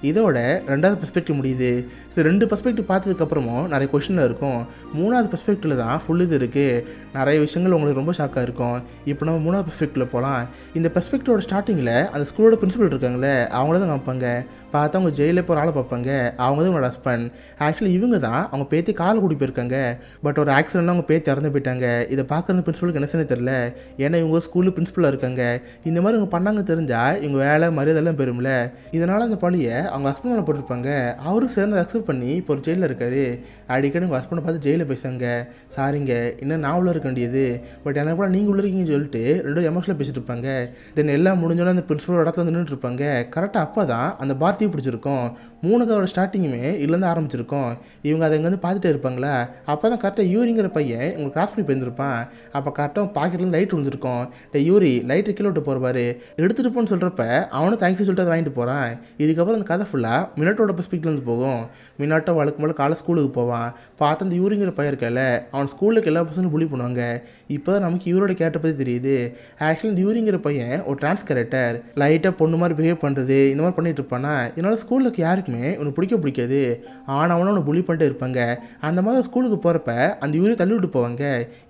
Speaker 1: இதோட ரெண்டாவது பெர்ஸ்பெக்டிவ் முடியுது இது ரெண்டு பெர்ஸ்பெக்டிவ் பார்த்ததுக்கப்புறமும் நிறைய கொஷினில் இருக்கும் மூணாவது பெர்ஸ்பெக்டிவில் தான் ஃபுல் இது இருக்குது நிறைய விஷயங்கள் உங்களுக்கு ரொம்ப ஷாக்காக இருக்கும் இப்போ நம்ம மூணாவது பெர்ஸ்பெக்டிவில் போகலாம் இந்த பெர்ஸ்பெக்டிவோட ஸ்டார்டிங்கில் அந்த ஸ்கூலோட ப்ரின்ஸிபல் இருக்காங்களே அவங்கள தான் காமிப்பாங்க பார்த்தா அவங்க ஜெயிலில் போகிற ஆளை பார்ப்பாங்க அவங்க தான் உங்களோட ஹஸ்பண்ட் ஆக்சுவலி இவங்க தான் அவங்க பேத்தி காலை கூட்டி போயிருக்காங்க பட் ஒரு ஆக்சிடெண்ட் அவங்க பேத்தி இறந்து போயிட்டாங்க இதை பார்க்குறது பிரின்ஸ்பலுக்கு என்ன தெரில ஏன்னா இவங்க ஸ்கூலில் பிரின்ஸ்பலாக இருக்காங்க இந்த மாதிரி இவங்க பண்ணாங்க தெரிஞ்சால் இவங்க வேலை எல்லாம் பெறும்ல இதனால் அந்த பழியை அவங்க ஹஸ்பண்ட் மேலே போட்டிருப்பாங்க அவரும் சேர்ந்து அக்செப்ட் பண்ணி இப்போ ஒரு ஜெயிலில் இருக்கார் அடிக்கடி உங்கள் ஹஸ்பண்டை பார்த்து ஜெயிலில் பேசுவாங்க சாரிங்க இன்னும் நான் உள்ள இருக்க வேண்டியது பட் எனக்கு கூட நீங்கள் உள்ள இருக்கீங்கன்னு சொல்லிட்டு ரெண்டும் எமோஷனில் பேசிட்டு இருப்பாங்க தென் எல்லாம் முடிஞ்சோன்னா அந்த பிரின்ஸ்பலோட இடத்துல வந்து நின்றுட்டு இருப்பாங்க கரெக்டாக அப்போ தான் அந்த பார் ஆர்த்தி பிடிச்சிருக்கோம் மூணு மூணுக்காவோட ஸ்டார்டிங்குமே இதுலேருந்து ஆரம்பிச்சிருக்கோம் இவங்க அதை இங்கேருந்து பார்த்துட்டே இருப்பாங்களா அப்போ தான் கரெக்டாக யூரிங்கிற பையன் உங்களுக்கு கிராஸ் பண்ணி போயிருந்துருப்பான் அப்போ கரெக்டாக பாக்கெட்லேருந்து லைட் விழுந்துருக்கோம் டே யூரி லைட்டு கீழே விட்டு போகிறாரு எடுத்துகிட்டு போன்னு சொல்கிறப்ப அவனும் தேங்க்ஸ் சொல்லிட்டு அதை வாங்கிட்டு போகிறான் இதுக்கப்புறம் அந்த கதை ஃபுல்லாக மினாட்டோட பர்ஸ்பெக்ட்லேருந்து போகும் மினாட்டோ வழக்கம் போல் காலை ஸ்கூலுக்கு போவான் பார்த்து அந்த யூரிங்கிற பையன் இருக்கல அவன் ஸ்கூலுக்கு எல்லா பசங்களும் புளி பண்ணுவாங்க இப்போ தான் நமக்கு யூரோட கேட்ட பற்றி தெரியுது ஆக்சுவலி இந்த யூரிங்கிற பையன் ஒரு ட்ரான்ஸ் கேரக்டர் லைட்டாக பொண்ணு மாதிரி பிஹேவ் பண்ணுறது இந்த மாதிரி பண்ணிட்டு இருப்பானா இதனால் ஸ்கூலுக்கு யாருக்கு எல்லாருக்குமே உனக்கு பிடிக்க பிடிக்காது ஆனவனும் உனக்கு புலி பண்ணிட்டு இருப்பாங்க அந்த மாதிரி ஸ்கூலுக்கு போகிறப்ப அந்த யூரி தள்ளி விட்டு போவாங்க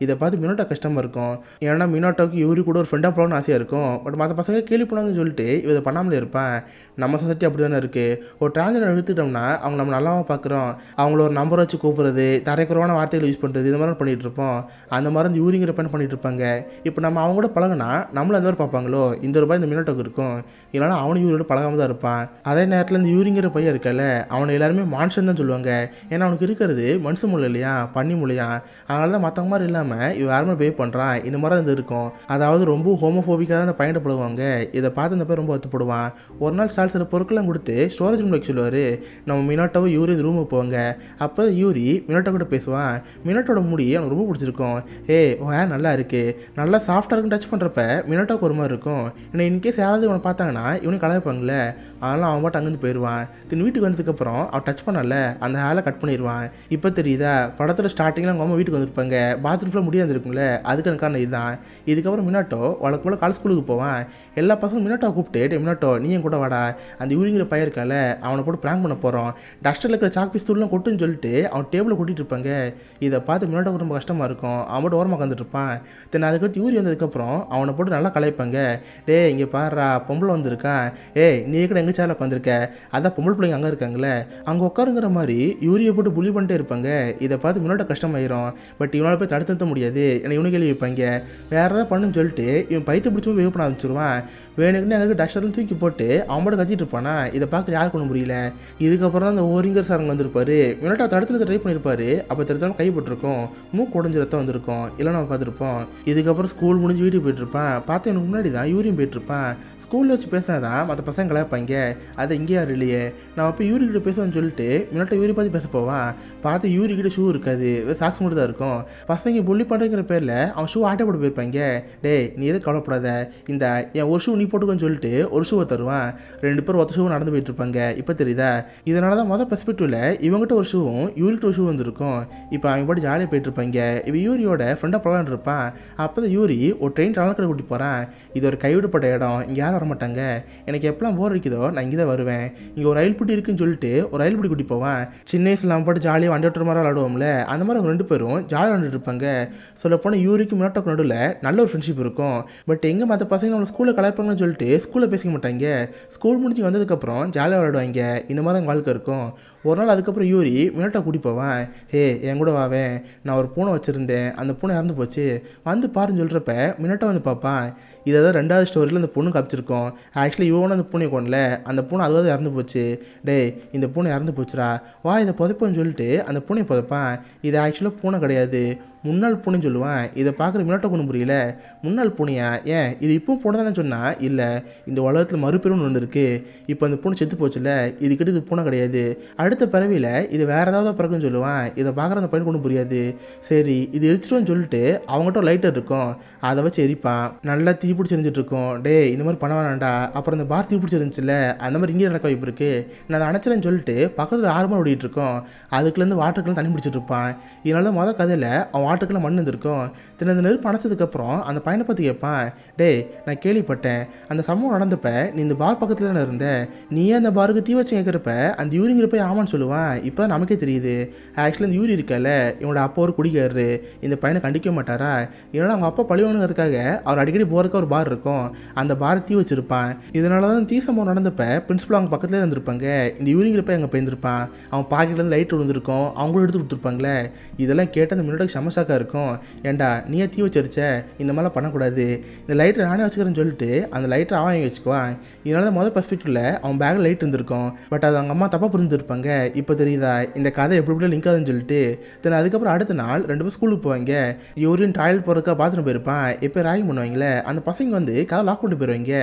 Speaker 1: இதை பார்த்து மினோட்டா கஷ்டமாக இருக்கும் ஏன்னா மினோட்டாவுக்கு யூரி கூட ஒரு ஃப்ரெண்டாக போகணும்னு ஆசையாக இருக்கும் பட் மற்ற பசங்க கேள்வி போனாங்கன்னு சொல்லிட்டு இதை பண்ணாமலே இருப்பேன் நம்ம சொசைட்டி அப்படி தானே இருக்குது ஒரு டிரான்ஸ்ஜெண்டர் எடுத்துக்கிட்டோம்னா அவங்க நம்ம நல்லாவும் பார்க்குறோம் அவங்கள ஒரு நம்பரை வச்சு கூப்பிட்றது தரைக்குறவான வார்த்தைகள் யூஸ் பண்ணுறது இந்த மாதிரி பண்ணிகிட்டு இருப்போம் அந்த மாதிரி வந்து யூரிங்கிற பண்ணி பண்ணிகிட்டு இருப்பாங்க இப்போ நம்ம அவங்க கூட பழகினா நம்மளும் அந்த மாதிரி பார்ப்பாங்களோ இந்த ரூபாய் இந்த மின்னோட்டம் இருக்கும் இதனால் அவனும் யூரியோட பழகாமல் தான் இருப்பான் அதே நேரத்தில் இந்த யூரிங்கிற பையன் இருக்கல அவனை எல்லாருமே மான்ஷன் தான் சொல்லுவாங்க ஏன்னா அவனுக்கு இருக்கிறது மனுஷன் மூலம் இல்லையா பண்ணி மூலையா அதனால தான் மற்றவங்க மாதிரி இல்லாமல் இவன் யாருமே பே பண்ணுறான் இந்த மாதிரி தான் இருக்கும் அதாவது ரொம்ப ஹோமோஃபோபிக்காக தான் அந்த பயன்படுவாங்க இதை பார்த்து அந்த பேர் ரொம்ப வருத்தப்படுவான் ஒரு நாள் ஆனால் சில பொருட்கள்லாம் கொடுத்து ஸ்டோரேஜ் ரூம் வைக்க சொல்லுவார் நம்ம மினாட்டோவும் யூரி இந்த ரூமுக்கு போவாங்க அப்போ யூரி மினாட்டோ கூட பேசுவான் மினாட்டோட முடி எனக்கு ரொம்ப பிடிச்சிருக்கும் ஏ ஹேர் நல்லா இருக்குது நல்லா சாஃப்டாக இருக்குன்னு டச் பண்ணுறப்ப மினாட்டோக்கு ஒரு மாதிரி இருக்கும் ஏன்னா இன்கேஸ் யாராவது இவனை பார்த்தாங்கன்னா இவனும் கலாய்ப்பாங்களே அதனால் அவன் பாட்டு அங்கேருந்து போயிடுவான் தின் வீட்டுக்கு வந்ததுக்கப்புறம் அவன் டச் பண்ணல அந்த ஹேலை கட் பண்ணிடுவான் இப்போ தெரியுதா படத்தில் ஸ்டார்டிங்கில் அவங்க அம்மா வீட்டுக்கு வந்திருப்பாங்க பாத்ரூம் ஃபுல்லாக முடியாது அதுக்கு அதுக்கான காரணம் இதுதான் இதுக்கப்புறம் மினாட்டோ வழக்கு போல் காலேஜ் ஸ்கூலுக்கு போவான் எல்லா பசங்களும் மினாட்டோ கூப்பிட்டு மினாட்டோ நீ என் கூட வாடா அந்த யூரிங்கிற பையன் இருக்கால அவனை போட்டு ப்ராங்க் பண்ண போகிறோம் டஸ்டரில் இருக்கிற சாக் தூள்லாம் கொட்டுன்னு சொல்லிட்டு அவன் டேபிளில் கூட்டிகிட்டு இருப்பாங்க இதை பார்த்து மினாட்டோ ரொம்ப கஷ்டமாக இருக்கும் அவன் மட்டும் ஓரமாக வந்துட்டுருப்பான் தென் அதுக்கடுத்து யூரி வந்ததுக்கப்புறம் அவனை போட்டு நல்லா கலைப்பாங்க டே இங்கே பாடுறா பொம்பளை வந்திருக்கான் ஏய் நீ கூட எங்கள் சேரில் உட்காந்துருக்க அதான் பொம்பளை பிள்ளைங்க அங்கே இருக்காங்களே அங்கே உட்காருங்கிற மாதிரி யூரியை போட்டு புலி பண்ணிட்டே இருப்பாங்க இதை பார்த்து முன்னாடி கஷ்டமாயிரும் பட் இவனால் போய் தடுத்து நிறுத்த முடியாது என்னை இவனு கேள்வி வைப்பாங்க வேறு ஏதாவது பண்ணுன்னு சொல்லிட்டு இவன் பைத்து பிடிச்சவங்க போய் பண்ண ஆரம்பிச்சிருவான் வேணுக்குன்னு எங்களுக்கு டஸ்டர்லாம் தூக்கி போட்டு அவன் மட்டும் கத்திட்டு இருப்பானா இதை பார்க்க யாருக்கு ஒன்றும் முடியல இதுக்கப்புறம் தான் அந்த ஓரிங்கர் சார் அங்கே வந்திருப்பாரு இவன்ட்டு தடுத்து நிறுத்த ட்ரை பண்ணியிருப்பாரு அப்போ தடுத்தாலும் கைப்பட்டிருக்கோம் மூக்கு உடஞ்சி ரத்தம் வந்திருக்கும் இல்லை நம்ம பார்த்துருப்போம் இதுக்கப்புறம் ஸ்கூல் முடிஞ்சு வீட்டுக்கு இருப்பான் பார்த்து எனக்கு முன்னாடி தான் யூரியம் போயிட்டுருப்பான் ஸ்கூலில் வச்சு பேசினா தான் மற்ற பசங்க கலப்பாங்க அது இங்கே யார் இல்லையே நான் அப்போ யூரிக்கிட்ட பேசுவேன்னு சொல்லிட்டு முன்னாடி யூரி பார்த்து பேச போவான் பார்த்து யூரிக்கிட்ட ஷூ இருக்காது சாக்ஸ் மட்டும் தான் இருக்கும் பசங்க புள்ளி பண்ணுறங்கிற பேரில் அவன் ஷூ ஆட்டை போட்டு போயிருப்பாங்க டே நீ எதுவும் கவலைப்படாத இந்த என் ஒரு ஷூ நீ போட்டுக்கோன்னு சொல்லிட்டு ஒரு ஷூவை தருவான் ரெண்டு பேரும் ஒத்த ஷூவும் நடந்து போயிட்டு இருப்பாங்க இப்போ தெரியுதா இதனால தான் மொதல் பெர்ஸ்பெக்டிவில் இவங்ககிட்ட ஒரு ஷூவும் யூரிக்கிட்ட ஒரு ஷூ வந்திருக்கும் இப்போ அவங்க பாட்டு ஜாலியாக போயிட்டு இருப்பாங்க இப்போ யூரியோட ஃப்ரெண்டாக போகலான் இருப்பான் அப்போ தான் யூரி ஒரு ட்ரெயின் ட்ராவல் கூட்டி போகிறான் இது ஒரு கைவிடப்பட்ட இடம் இங்கே யாரும் மாட்டாங்க எனக்கு எப்பெல்லாம் போர் இருக்குதோ நான் இங்கே தான் வருவேன் இங்கே ஒரு ரயில் அயல்புட்டி இருக்குன்னு சொல்லிட்டு ஒரு ரயில்படி கூட்டி போவேன் சின்ன வயசில் நம்ம போட்டு ஜாலியாக வண்டி ஓட்டுற மாதிரி விளாடுவோம்ல அந்த மாதிரி அவங்க ரெண்டு பேரும் ஜாலியாக விளாண்டுட்டு இருப்பாங்க சொல்லப்போனால் யூரிக்கு மினோட்டோக்கு நடுவில் நல்ல ஒரு ஃப்ரெண்ட்ஷிப் இருக்கும் பட் எங்கள் மற்ற பசங்க நம்ம ஸ்கூலில் கலப்பாங்கன்னு சொல்லிட்டு ஸ்கூலில் பேசிக்க மாட்டாங்க ஸ்கூல் முடிஞ்சு வந்ததுக்கப்புறம் ஜாலியாக விளாடுவாங்க இந்த மாதிரி தான் வாழ்க்கை இருக்கும் ஒரு நாள் அதுக்கப்புறம் யூரி மினோட்டா கூட்டி போவேன் ஹே என் கூட வாவேன் நான் ஒரு பூனை வச்சுருந்தேன் அந்த பூனை இறந்து போச்சு வந்து பாருன்னு சொல்கிறப்ப மினோட்டா வந்து பார்ப்பேன் இதை தான் ரெண்டாவது ஸ்டோரியில் அந்த பொண்ணு காமிச்சிருக்கோம் ஆக்சுவலி இவனும் அந்த பூனை கொண்டல அந்த பூனை அதுவாக இறந்து போச்சு டே இந்த பூனை இறந்து போச்சுடா வா இதை புதைப்போன்னு சொல்லிட்டு அந்த பூனை புதைப்பேன் இது ஆக்சுவலாக பூனை கிடையாது முன்னாள் பூனை சொல்லுவேன் இதை பார்க்குற மினோட்டோக்குன்னு புரியல முன்னாள் பூனையா ஏன் இது இப்போ பூனை தானே சொன்னால் இல்லை இந்த உலகத்தில் மறுபெரும் ஒன்று இருக்குது இப்போ அந்த பூனை செத்து போச்சுல இது கிட்ட இது பூனை கிடையாது அடுத்த பறவையில் இது வேறு ஏதாவது பிறகுன்னு சொல்லுவேன் இதை பார்க்குற அந்த பையன் கொண்டு புரியாது சரி இது எரிச்சிட்டோம்னு சொல்லிட்டு அவங்ககிட்ட லைட்டர் இருக்கும் அதை வச்சு எரிப்பான் நல்லா தீ பிடிச்சி எரிஞ்சிட்ருக்கோம் டே இந்த மாதிரி பண்ண வேணாண்டா அப்புறம் இந்த பார் தீ பிடிச்சி இருந்துச்சுல அந்த மாதிரி இங்கே நடக்க வாய்ப்பு இருக்குது நான் அதை அணைச்சிடேன்னு சொல்லிட்டு பக்கத்தில் ஆறு மாதிரி ஓடிட்டுருக்கோம் அதுக்குலேருந்து வாட்டருக்குலேருந்து தண்ணி பிடிச்சிட்டு இருப்பான் இதனால மொதல் கதையில் அவன் வாட்டருக்குள்ள மண் இருந்திருக்கும் நெருப்பு பணச்சதுக்கப்புறம் அந்த பையனை பற்றி கேட்பான் டே நான் கேள்விப்பட்டேன் அந்த சம்பவம் நடந்தப்ப நீ இந்த பார் பக்கத்தில் தானே இருந்த நீயே அந்த பாருக்கு தீ வச்சு கேட்குறப்ப அந்த யூரிங்கிற போய் ஆமான்னு சொல்லுவான் இப்போ நமக்கே தெரியுது ஆக்சுவலி அந்த யூரி இருக்கல இவனோட அப்பா ஒரு குடிக்காரு இந்த பையனை கண்டிக்க மாட்டாரா இதனால் அவங்க அப்பா பழிவானுங்கிறதுக்காக அவர் அடிக்கடி போகிறதுக்கு ஒரு பார் இருக்கும் அந்த பார் தீ வச்சிருப்பான் இதனால தான் தீ சம்பவம் நடந்தப்ப பிரின்ஸிபல் அவங்க பக்கத்தில் இருந்திருப்பாங்க இந்த யூரிங்கிற போய் அங்கே போயிருந்திருப்பான் அவன் பாக்கெட்லேருந்து லைட் விழுந்திருக்கும் அவங்களும் எடுத்து கொடுத்துருப்பாங்களே இதெல்லாம் கேட்டு அந்த மின்னோட சமசாக்காக இருக்கும் ஏண்டா நீயே தீ வச்சிருச்ச இந்த மாதிரிலாம் பண்ணக்கூடாது இந்த லைட்டர் நானே வச்சுக்கிறேன்னு சொல்லிட்டு அந்த லைட்டர் அவன் வாங்கி வச்சுக்குவான் இதனால தான் முதல் பர்ஸ்பெக்டிவில் அவன் பேக்கில் லைட் இருந்திருக்கும் பட் அது அவங்க அம்மா தப்பாக புரிஞ்சுருப்பாங்க இப்போ தெரியுதா இந்த கதை எப்படி எப்படி லிங்க் ஆகுதுன்னு சொல்லிட்டு தென் அதுக்கப்புறம் அடுத்த நாள் ரெண்டு பேரும் ஸ்கூலுக்கு போவாங்க யூரின் டாய்லெட் போகிறக்கா பாத்ரூம் போயிருப்பான் எப்போ ராகி பண்ணுவாங்களே அந்த பசங்க வந்து கதை லாக் பண்ணி போயிருவாங்க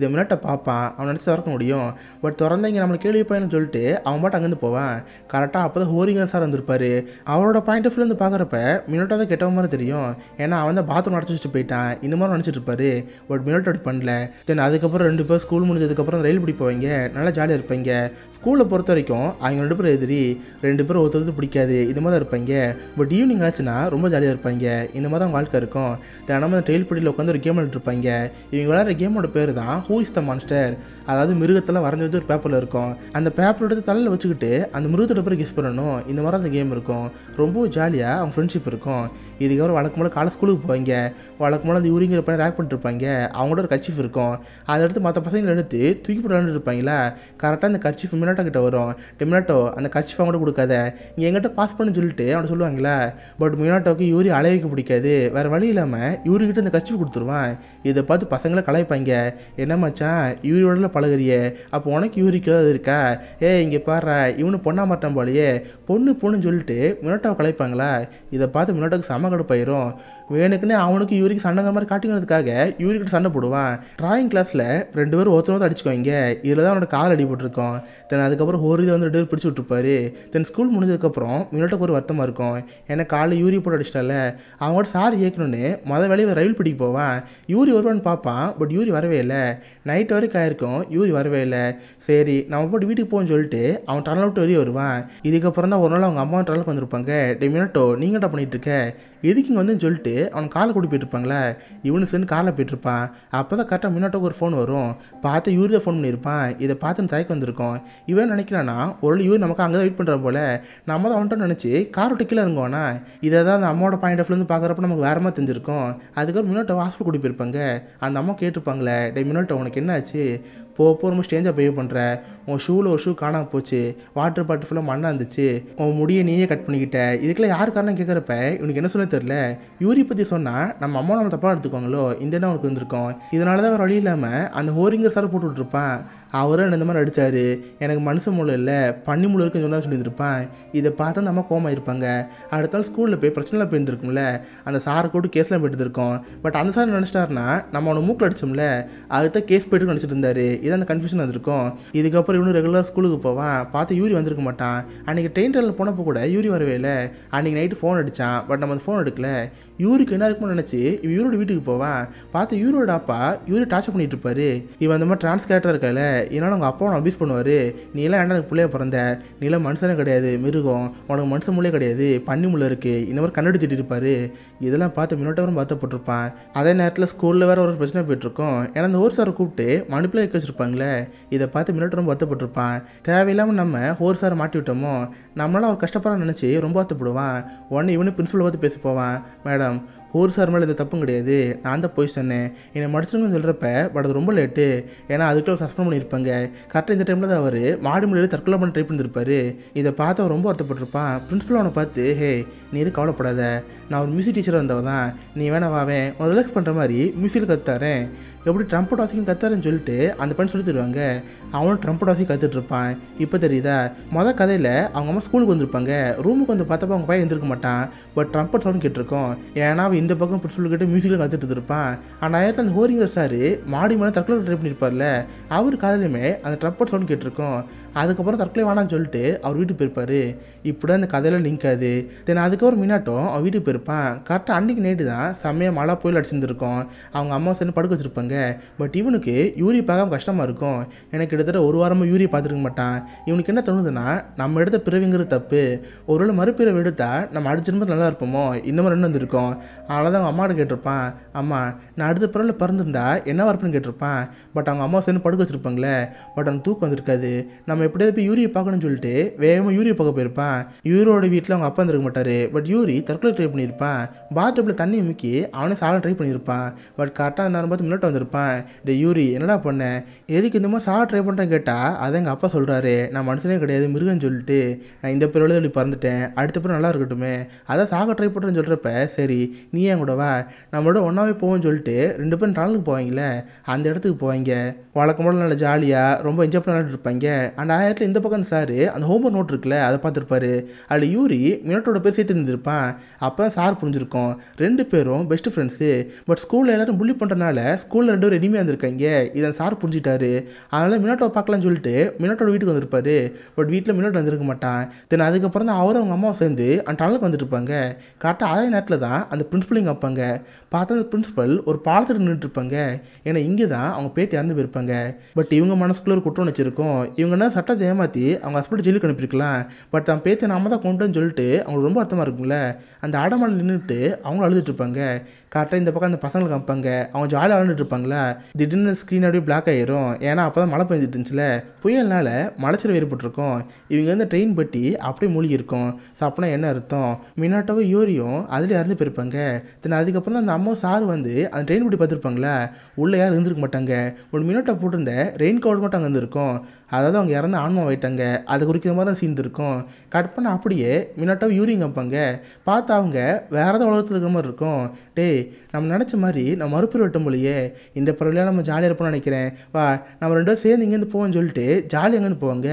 Speaker 1: இதை மினட்டை பார்ப்பான் அவன் நினச்சி திறக்க முடியும் பட் திறந்த இங்கே கேள்வி கேள்விப்பாயின்னு சொல்லிட்டு அவன் பாட்டு அங்கேருந்து போவான் கரெக்டாக அப்போ தான் ஹோரிங்கர் சார் வந்திருப்பார் அவரோட பாயிண்ட் ஆஃப் வியூலேருந்து பார்க்குறப்ப மினட்டா தான் கெட்ட மாதிரி தெரியும் ஏன்னா அவன் தான் பாத்ரூம் அடைச்சி வச்சு போயிட்டான் இந்த மாதிரி நினச்சிட்டு இருப்பாரு பட் மினட் அவுட் பண்ணல தென் அதுக்கப்புறம் ரெண்டு பேர் ஸ்கூல் முடிஞ்சதுக்கப்புறம் ரயில் பிடிப்பவங்க நல்லா ஜாலியாக இருப்பாங்க ஸ்கூலில் பொறுத்த வரைக்கும் அவங்க ரெண்டு பேரும் எதிரி ரெண்டு பேரும் ஒருத்தருக்கு பிடிக்காது இந்த மாதிரி தான் இருப்பாங்க பட் ஈவினிங் ஆச்சுன்னா ரொம்ப ஜாலியாக இருப்பாங்க இந்த மாதிரி தான் அவங்க வாழ்க்கை இருக்கும் தினமும் ரயில் பிடியில் உட்காந்து ஒரு கேம் விளையாண்டுருப்பாங்க இவங்க விளையாடுற கேமோட பேர் தான் ஹூ இஸ் த மான்ஸ்டர் அதாவது மிருகத்தில் வரைஞ்சி வந்து ஒரு பேப்பரில் இருக்கும் அந்த பேப்பர் எடுத்து தலையில் வச்சுக்கிட்டு அந்த மிருகத்தோட பேர் கெஸ் பண்ணணும் இந்த மாதிரி அந்த கேம் இருக்கும் ரொம்ப ஜாலியாக அவங்க ஃப்ரெண்ட்ஷிப் இருக்கும் இதுக்கப்புறம் வழக்கம் போல் பல ஸ்கூலுக்கு போவீங்க வழக்கமான அந்த யூரிங்கிற பையன் ரேக் பண்ணிட்டுருப்பாங்க அவங்களோட ஒரு கர்ச்சிஃப் இருக்கும் அதை எடுத்து மற்ற பசங்களை எடுத்து தூக்கி போட்டு இருப்பாங்களா கரெக்டாக அந்த கர்ச்சிஃப் மினாட்டோ கிட்ட வரும் டெமினாட்டோ அந்த கர்ச்சிஃப் அவங்கள்ட்ட கொடுக்காத இங்கே எங்கிட்ட பாஸ் பண்ணு சொல்லிட்டு அவனை சொல்லுவாங்களா பட் மினாட்டோக்கு யூரி அலையவைக்க பிடிக்காது வேறு வழி இல்லாமல் யூரிக்கிட்ட அந்த கர்ச்சிஃப் கொடுத்துருவான் இதை பார்த்து பசங்களை கலாய்ப்பாங்க என்ன மச்சான் யூரியோட பழகிறிய அப்போ உனக்கு யூரிக்கு அது இருக்கா ஏ இங்கே பாரு இவனு பொண்ணா மாட்டான் போலையே பொண்ணு பொண்ணுன்னு சொல்லிட்டு மினாட்டோவை கலைப்பாங்களா இதை பார்த்து மினாட்டோக்கு செம கடுப்பாயிரும் வேணுக்குன்னு அவனுக்கு இவருக்கு சண்டைங்கிற மாதிரி காட்டுங்கிறதுக்காக இவர்கிட்ட சண்டை போடுவான் ட்ராயிங் கிளாஸில் ரெண்டு பேரும் ஒருத்தர் ஒருத்தர் அடிச்சுக்கோங்க இதில் தான் அவனோட கால் அடிபட்டுருக்கோம் தென் அதுக்கப்புறம் ஒரு இது வந்து ரெண்டு பேர் பிடிச்சி விட்டுருப்பாரு தென் ஸ்கூல் முடிஞ்சதுக்கப்புறம் இவன்கிட்ட ஒரு வருத்தமாக இருக்கும் ஏன்னா காலைல யூரி போட்டு அடிச்சிட்டால அவங்களோட சார் கேட்கணும்னு மொதல் வேலையை ரயில் பிடிக்க போவான் யூரி வருவான்னு பார்ப்பான் பட் யூரி வரவே இல்லை நைட் வரைக்கும் ஆயிருக்கும் யூரி வரவே இல்லை சரி நம்ம போட்டு வீட்டுக்கு போகணும்னு சொல்லிட்டு அவன் டனல் விட்டு வெளியே வருவான் இதுக்கப்புறம் தான் ஒரு நாள் அவங்க அம்மா டனலுக்கு வந்திருப்பாங்க டெமினட்டோ மினட்டோ என்ன பண்ணிகிட்டு இருக்க எதுக்கு இங்கே வந்து சொல்லிட்டு அவன் காலை கூட்டி போயிட்டுருப்பாங்களே இவனு சேர்ந்து காலை போயிட்டுருப்பான் அப்போ தான் கரெக்டாக முன்னாட்டோக்கு ஒரு ஃபோன் வரும் பார்த்து இவரு தான் ஃபோன் பண்ணியிருப்பான் இதை பார்த்து தயக்கம் வந்திருக்கோம் இவன் நினைக்கிறான்னா ஒரு யூர் நமக்கு அங்கே தான் வெயிட் பண்ணுறான் போல் நம்ம தான் வந்துட்டோம் நினச்சி கார் விட்டு கீழே இருங்கோண்ணா இதை தான் அந்த அம்மாவோட பாயிண்ட் ஆஃப்லேருந்து பார்க்குறப்ப நமக்கு வேறமாக தெரிஞ்சிருக்கும் அதுக்கப்புறம் முன்னாட்ட ஹாஸ்பிட்டல் கூட்டி போயிருப்பாங்க அந்த அம்மா கேட்டிருப்பாங்களே டே முன்னாட்ட உனக்கு என்னாச்சு ஆச்சு போகிற ரொம்ப ஸ்டேஞ்சாக பிஹேவ் பண்ணுற உன் ஷூவில் ஒரு ஷூ காணாமல் போச்சு வாட்டர் பாட்டில் ஃபுல்லாக மண்ணாக இருந்துச்சு உன் முடியை நீயே கட் பண்ணிக்கிட்ட இதுக்கெல்லாம் யார் காரணம் கேட்குறப்ப இவனுக்கு என்ன சொல்ல தெரில யூரி பற்றி சொன்னால் நம்ம அம்மா நம்ம தப்பாக எடுத்துக்கோங்களோ இந்த இடம் அவனுக்கு இருந்திருக்கோம் இதனால தான் அவர் வழி இல்லாமல் அந்த ஹோரிங்கர் சார் போட்டு விட்ருப்பான் அவரும் இந்த மாதிரி அடித்தார் எனக்கு மனுஷ முழு இல்லை பண்ணி முழு இருக்குன்னு சொன்னால் சொல்லியிருப்பான் இதை பார்த்தா நம்ம கோமா இருப்பாங்க அடுத்த நாள் ஸ்கூலில் போய் பிரச்சனையில் போயிருந்துருக்கும்ல அந்த சாரை கூட்டு கேஸ்லாம் போயிட்டுருக்கோம் பட் அந்த சார் நினச்சிட்டாருன்னா நம்ம அவனை மூக்கில் அடித்தோம்ல அதுதான் கேஸ் போயிட்டு நினச்சிட்டு இருந்தார் இதான் அந்த கன்ஃபியூஷன் வந்திருக்கும் இதுக்கப்புறம் அப்புறம் இவனு ரெகுலர் ஸ்கூலுக்கு போவான் பார்த்து யூரி வந்திருக்க மாட்டான் அன்றைக்கி ட்ரெயின் ட்ரெயினில் போனப்போ கூட யூரி வரவே இல்லை அன்றைக்கி நைட்டு ஃபோன் அடித்தான் பட் நம்ம அந்த ஃபோன் எடுக்கல யூரிக்கு என்ன இருக்கும்னு நினச்சி இவன் யூரோட வீட்டுக்கு போவான் பார்த்து யூரோட அப்பா யூரி டார்ச்சர் பண்ணிட்டு இருப்பாரு இவன் அந்த மாதிரி ட்ரான்ஸ் கேரக்டர் இருக்கல என்னால் உங்கள் அப்பாவை அபியூஸ் பண்ணுவார் நீ எல்லாம் என்ன பிள்ளைய பிறந்த நீ எல்லாம் மனுஷனே கிடையாது மிருகம் உனக்கு மனுஷன் முள்ளே கிடையாது பன்னி முள்ள இருக்குது இந்த மாதிரி கண்ணெடுத்துட்டு இருப்பார் இதெல்லாம் பார்த்து மின்னோட்டவரும் போட்டிருப்பான் அதே நேரத்தில் ஸ்கூலில் வேறு ஒரு பிரச்சனை போயிட்டுருக்கோம் ஏன்னா அந்த ஒரு சாரை கூப்பிட்டு மனுப்பிள்ளை வைக்க வச்சுருப்பாங்களே இதை பார்த்து மின்னோட்டரும் பார்த்து வருத்தப்பட்டிருப்பான் தேவையில்லாமல் நம்ம ஹோர் சாரை மாட்டி விட்டோமோ நம்மளால் அவர் கஷ்டப்பட நினச்சி ரொம்ப வருத்தப்படுவான் உடனே இவனு பிரின்சிபலை பார்த்து பேச போவான் மேடம் ஹோர் சார் மேலே எந்த தப்பும் கிடையாது நான் தான் போய் சொன்னேன் என்னை மடிச்சிருங்கன்னு சொல்கிறப்ப பட் அது ரொம்ப லேட்டு ஏன்னா அதுக்குள்ள சஸ்பெண்ட் பண்ணியிருப்பாங்க கரெக்டாக இந்த டைமில் தான் அவர் மாடு மொழியில் தற்கொலை பண்ண ட்ரை பண்ணியிருப்பார் இதை பார்த்து அவர் ரொம்ப வருத்தப்பட்டிருப்பான் பிரின்ஸிபல் அவனை பார்த்து ஹே நீ எதுவும் கவலைப்படாத நான் ஒரு மியூசிக் டீச்சராக இருந்தவன் தான் நீ வேணா வாவேன் அவன் ரிலாக்ஸ் பண்ணுற மாதிரி மியூசிக் கற்றுத்தாரேன் எப்படி ட்ரம்ப் டாசிக்கும் கத்தாருன்னு சொல்லிட்டு அந்த பையன் சொல்லி தருவாங்க அவனும் ட்ரம்ப் டாசி கற்றுட்ருப்பான் இப்போ தெரியுதா மொதல் கதையில் அவங்க அம்மா ஸ்கூலுக்கு வந்திருப்பாங்க ரூமுக்கு வந்து பார்த்தப்ப அவங்க பையன் எழுந்திருக்க மாட்டான் பட் ட்ரம்ப் சவுண்ட் கேட்டிருக்கோம் ஏன்னா அவன் இந்த பக்கம் சொல்லிக்கிட்டு மியூசிக்கில் கற்றுட்டு இருப்பான் ஆனால் நேரத்தில் அந்த ஹோரிங்கர் சார் மாடி மேலே தற்கொலை ட்ரை பண்ணியிருப்பார்ல அவர் காதலையுமே அந்த ட்ரம்ப் சவுண்ட் கேட்டிருக்கோம் அதுக்கப்புறம் தற்கொலை வேணான்னு சொல்லிட்டு அவர் வீட்டுக்கு போயிருப்பார் இப்படி அந்த கதையில் லிங்க் ஆகுது தென் அதுக்கப்புறம் மீனாட்டம் அவன் வீட்டுக்கு போயிருப்பான் கரெக்டாக அன்னைக்கு நைட்டு தான் செம்மையாக மழை புயல் அடிச்சிருந்துருக்கோம் அவங்க அம்மா சேர்ந்து படுக்க வச்சுருப்பாங்க பட் இவனுக்கு யூரி பார்க்காம கஷ்டமாக இருக்கும் எனக்கு கிட்டத்தட்ட ஒரு வாரமாக யூரியா பார்த்துருக்க மாட்டான் இவனுக்கு என்ன தோணுதுன்னா நம்ம எடுத்த பிறவிங்கிற தப்பு ஒருவேளை மறுபிறவை எடுத்தால் நம்ம அடிச்சிருந்தா நல்லா இருப்போமோ இன்னமும் ரெண்டு வந்திருக்கோம் அதனால தான் அவங்க அம்மாட்ட கேட்டிருப்பான் அம்மா நான் அடுத்த பிறவில் பிறந்திருந்தா என்ன வரப்புன்னு கேட்டிருப்பான் பட் அவங்க அம்மா சேர்ந்து படுக்க வச்சுருப்பாங்களே பட் அவன் தூக்கம் வந்திருக்காது நம்ம நம்ம எப்படியாவது போய் யூரியை பார்க்கணும்னு சொல்லிட்டு வேகமாக யூரியை பார்க்க போயிருப்பான் யூரியோட வீட்டில் அவங்க அப்பா இருக்க மாட்டார் பட் யூரி தற்கொலை ட்ரை பண்ணியிருப்பான் பாத்ரூமில் தண்ணி முக்கி அவனே சாலை ட்ரை பண்ணியிருப்பான் பட் கரெக்டாக இருந்தாலும் நேரம் பார்த்து முன்னாடி வந்திருப்பான் டே யூரி என்னடா பண்ணேன் எதுக்கு இந்த மாதிரி சாலை ட்ரை பண்ணுறேன் கேட்டால் அதை எங்கள் அப்பா சொல்கிறாரு நான் மனுஷனே கிடையாது மிருகன்னு சொல்லிட்டு நான் இந்த பேரோட இப்படி பறந்துட்டேன் அடுத்த பேர் நல்லா இருக்கட்டும் அதான் சாக ட்ரை பண்ணுறேன்னு சொல்கிறப்ப சரி நீ ஏன் கூட வா நம்மளோட ஒன்றாவே போவோம்னு சொல்லிட்டு ரெண்டு பேரும் ட்ராவலுக்கு போவாங்களே அந்த இடத்துக்கு போவாங்க வழக்கமோட நல்லா ஜாலியாக ரொம்ப என்ஜாய் பண்ண இருப்பாங்க அண்ட் நேரத்தில் இந்த பக்கம் சார் அந்த ஹோம்ஒர்க் நோட் இருக்குல்ல அதை பார்த்துருப்பாரு அதில் யூரி மினோட்டோட பேர் சேர்த்து இருந்திருப்பான் அப்போ சார் புரிஞ்சிருக்கோம் ரெண்டு பேரும் பெஸ்ட் ஃப்ரெண்ட்ஸு பட் ஸ்கூலில் எல்லோரும் புள்ளி பண்ணுறனால ஸ்கூலில் ரெண்டு பேரும் எனிமே வந்திருக்காங்க இதை சார் புரிஞ்சிட்டாரு அதனால் மினோட்டோவை பார்க்கலான்னு சொல்லிட்டு மினோட்டோட வீட்டுக்கு வந்திருப்பாரு பட் வீட்டில் மினட்டோ வந்திருக்க மாட்டான் தென் அதுக்கப்புறம் தான் அவரும் அவங்க அம்மாவை சேர்ந்து அந்த டனலுக்கு வந்துட்டுருப்பாங்க கரெக்டாக அதே நேரத்தில் தான் அந்த இங்கே வைப்பாங்க பார்த்தா அந்த பிரின்ஸிபல் ஒரு பாலத்தில் நின்றுட்டுருப்பாங்க ஏன்னா இங்கே தான் அவங்க பேத்தி இறந்து போயிருப்பாங்க பட் இவங்க மனசுக்குள்ளே ஒரு குற்றம் வச்சிருக்கோம் இவங்க என்ன சாப்பிட்டா ஏமாற்றி அவங்க ஹஸ்பண்ட் ஜெயிலுக்கு அனுப்பியிருக்கலாம் பட் தான் பேச்சை நாம தான் கொண்டுன்னு சொல்லிட்டு அவங்களுக்கு ரொம்ப அர்த்தமாக இருக்கும்ல அந்த அடமால் நின்றுட்டு அவங்களும் அழுதுட்டு இருப்பாங்க கரெக்டாக இந்த பக்கம் அந்த பசங்களை காமிப்பாங்க அவங்க ஜாலியாக விளாண்டுட்டு இருப்பாங்களா திடீர்னு ஸ்க்ரீன் அப்படியே பிளாக் ஆயிரும் ஏன்னா அப்போ தான் மழை பெஞ்சிட்டு இருந்துச்சுல புயல்னால மலைச்சல் வேறுபட்டிருக்கும் இவங்க வந்து ட்ரெயின் பட்டி அப்படியே மூழ்கியிருக்கும் ஸோ அப்படின்னா என்ன அர்த்தம் மினாட்டோவும் யோரியும் அதில் இறந்து போயிருப்பாங்க தென் அதுக்கப்புறம் அந்த அம்மா சார் வந்து அந்த ட்ரெயின் பட்டி பார்த்துருப்பாங்களா உள்ளே யாரும் இருந்திருக்க மாட்டாங்க ஒரு மின்னாட்டை போட்டிருந்த ரெயின் கோட் மட்டும் அங்கே இருந்திருக்கும் அதாவது அவங்க இறந்து ஆன்மா ஆயிட்டாங்க அதை குறிக்கிற மாதிரி தான் சீன் இருக்கும் கட் பண்ண அப்படியே மினாட்டோவும் யூரியும் காமிப்பாங்க பார்த்தா அவங்க வேறு ஏதாவது உலகத்தில் இருக்கிற மாதிரி இருக்கும் டேய் நம்ம நினச்ச மாதிரி நம்ம மறுப்புற வெட்டும் போலயே இந்த பறவைலாம் நம்ம ஜாலியாக இருப்போம்னு நினைக்கிறேன் வா நம்ம ரெண்டு சேர்ந்து இங்கேருந்து போவோம்னு சொல்லிட்டு ஜாலியாக இங்கேருந்து போவாங்க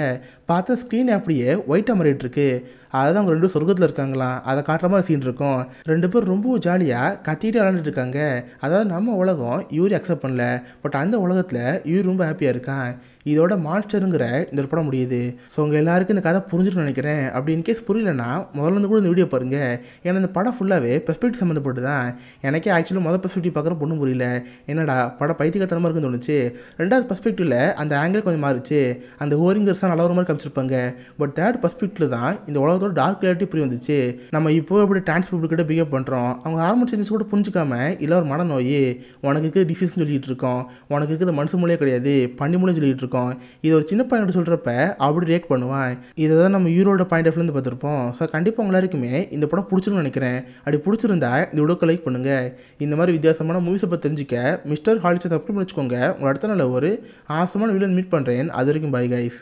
Speaker 1: பார்த்தா ஸ்க்ரீன் அப்படியே ஒயிட்டாக மாறிட்டுருக்கு தான் அவங்க ரெண்டும் சொர்க்கத்தில் இருக்காங்களாம் அதை காட்டுற மாதிரி சீன் இருக்கும் ரெண்டு பேரும் ரொம்ப ஜாலியாக கத்திட்டு விளாண்டுட்டு இருக்காங்க அதாவது நம்ம உலகம் யூரி அக்செப்ட் பண்ணல பட் அந்த உலகத்தில் யூரி ரொம்ப ஹாப்பியாக இருக்கான் இதோட மாஸ்டருங்கிற இந்த ஒரு படம் முடியுது ஸோ உங்கள் எல்லாருக்கும் இந்த கதை புரிஞ்சுட்டு நினைக்கிறேன் அப்படி கேஸ் புரியலன்னா முதல்ல கூட இந்த வீடியோ பாருங்கள் ஏன்னா இந்த படம் ஃபுல்லாகவே பெர்ஸ்பெக்டிவ் சம்மந்தப்பட்டு தான் எனக்கே ஆக்சுவலாக முதல் பெர்ஸ்பெக்டிவ் பார்க்குற பொண்ணு புரியல என்னடா படம் பைத்தியத்தனமாக இருக்குன்னு தோணுச்சு ரெண்டாவது பெர்ஸ்பெக்டிவில் அந்த ஆங்கிள் கொஞ்சம் மாறிச்சு அந்த ஹோரிங்கர்ஸ் நல்ல ஒரு மாதிரி கமிச்சிருப்பாங்க பட் தேர்ட் பெர்ஸ்பெக்டிவ் தான் இந்த உலகத்தோட டார்க் கிளாரிட்டி புரிய வந்துச்சு நம்ம இப்போ எப்படி ட்ரான்ஸ்போர்ட் கிட்ட பிகேவ் பண்ணுறோம் அவங்க ஆரம்ப சேஞ்சஸ் கூட புரிஞ்சுக்காம இல்லை ஒரு நோய் உனக்கு இருக்குது டிசீஸ்னு சொல்லிகிட்டு இருக்கோம் உனக்கு இருக்குது மனுஷ மூலையே கிடையாது பண்ணி மூலையும் சொல்லிகிட்டு இருக்கோம் இருக்கும் இது ஒரு சின்ன பையன்கிட்ட சொல்கிறப்ப அப்படி ரியாக்ட் பண்ணுவேன் இதை தான் நம்ம ஹீரோட பாயிண்ட் ஆஃப்லேருந்து பார்த்துருப்போம் ஸோ கண்டிப்பாக உங்கள் எல்லாருக்குமே இந்த படம் பிடிச்சிருன்னு நினைக்கிறேன் அப்படி பிடிச்சிருந்தா இந்த வீடியோக்கு லைக் பண்ணுங்கள் இந்த மாதிரி வித்தியாசமான மூவிஸை பற்றி தெரிஞ்சிக்க மிஸ்டர் ஹாலிச்சை சப்ஸ்கிரைப் பண்ணி வச்சுக்கோங்க உங்கள் அடுத்த நாள் ஒரு ஆசமான வீடியோ மீட் பண்ணுறேன் அது வரைக்கும் பை கைஸ்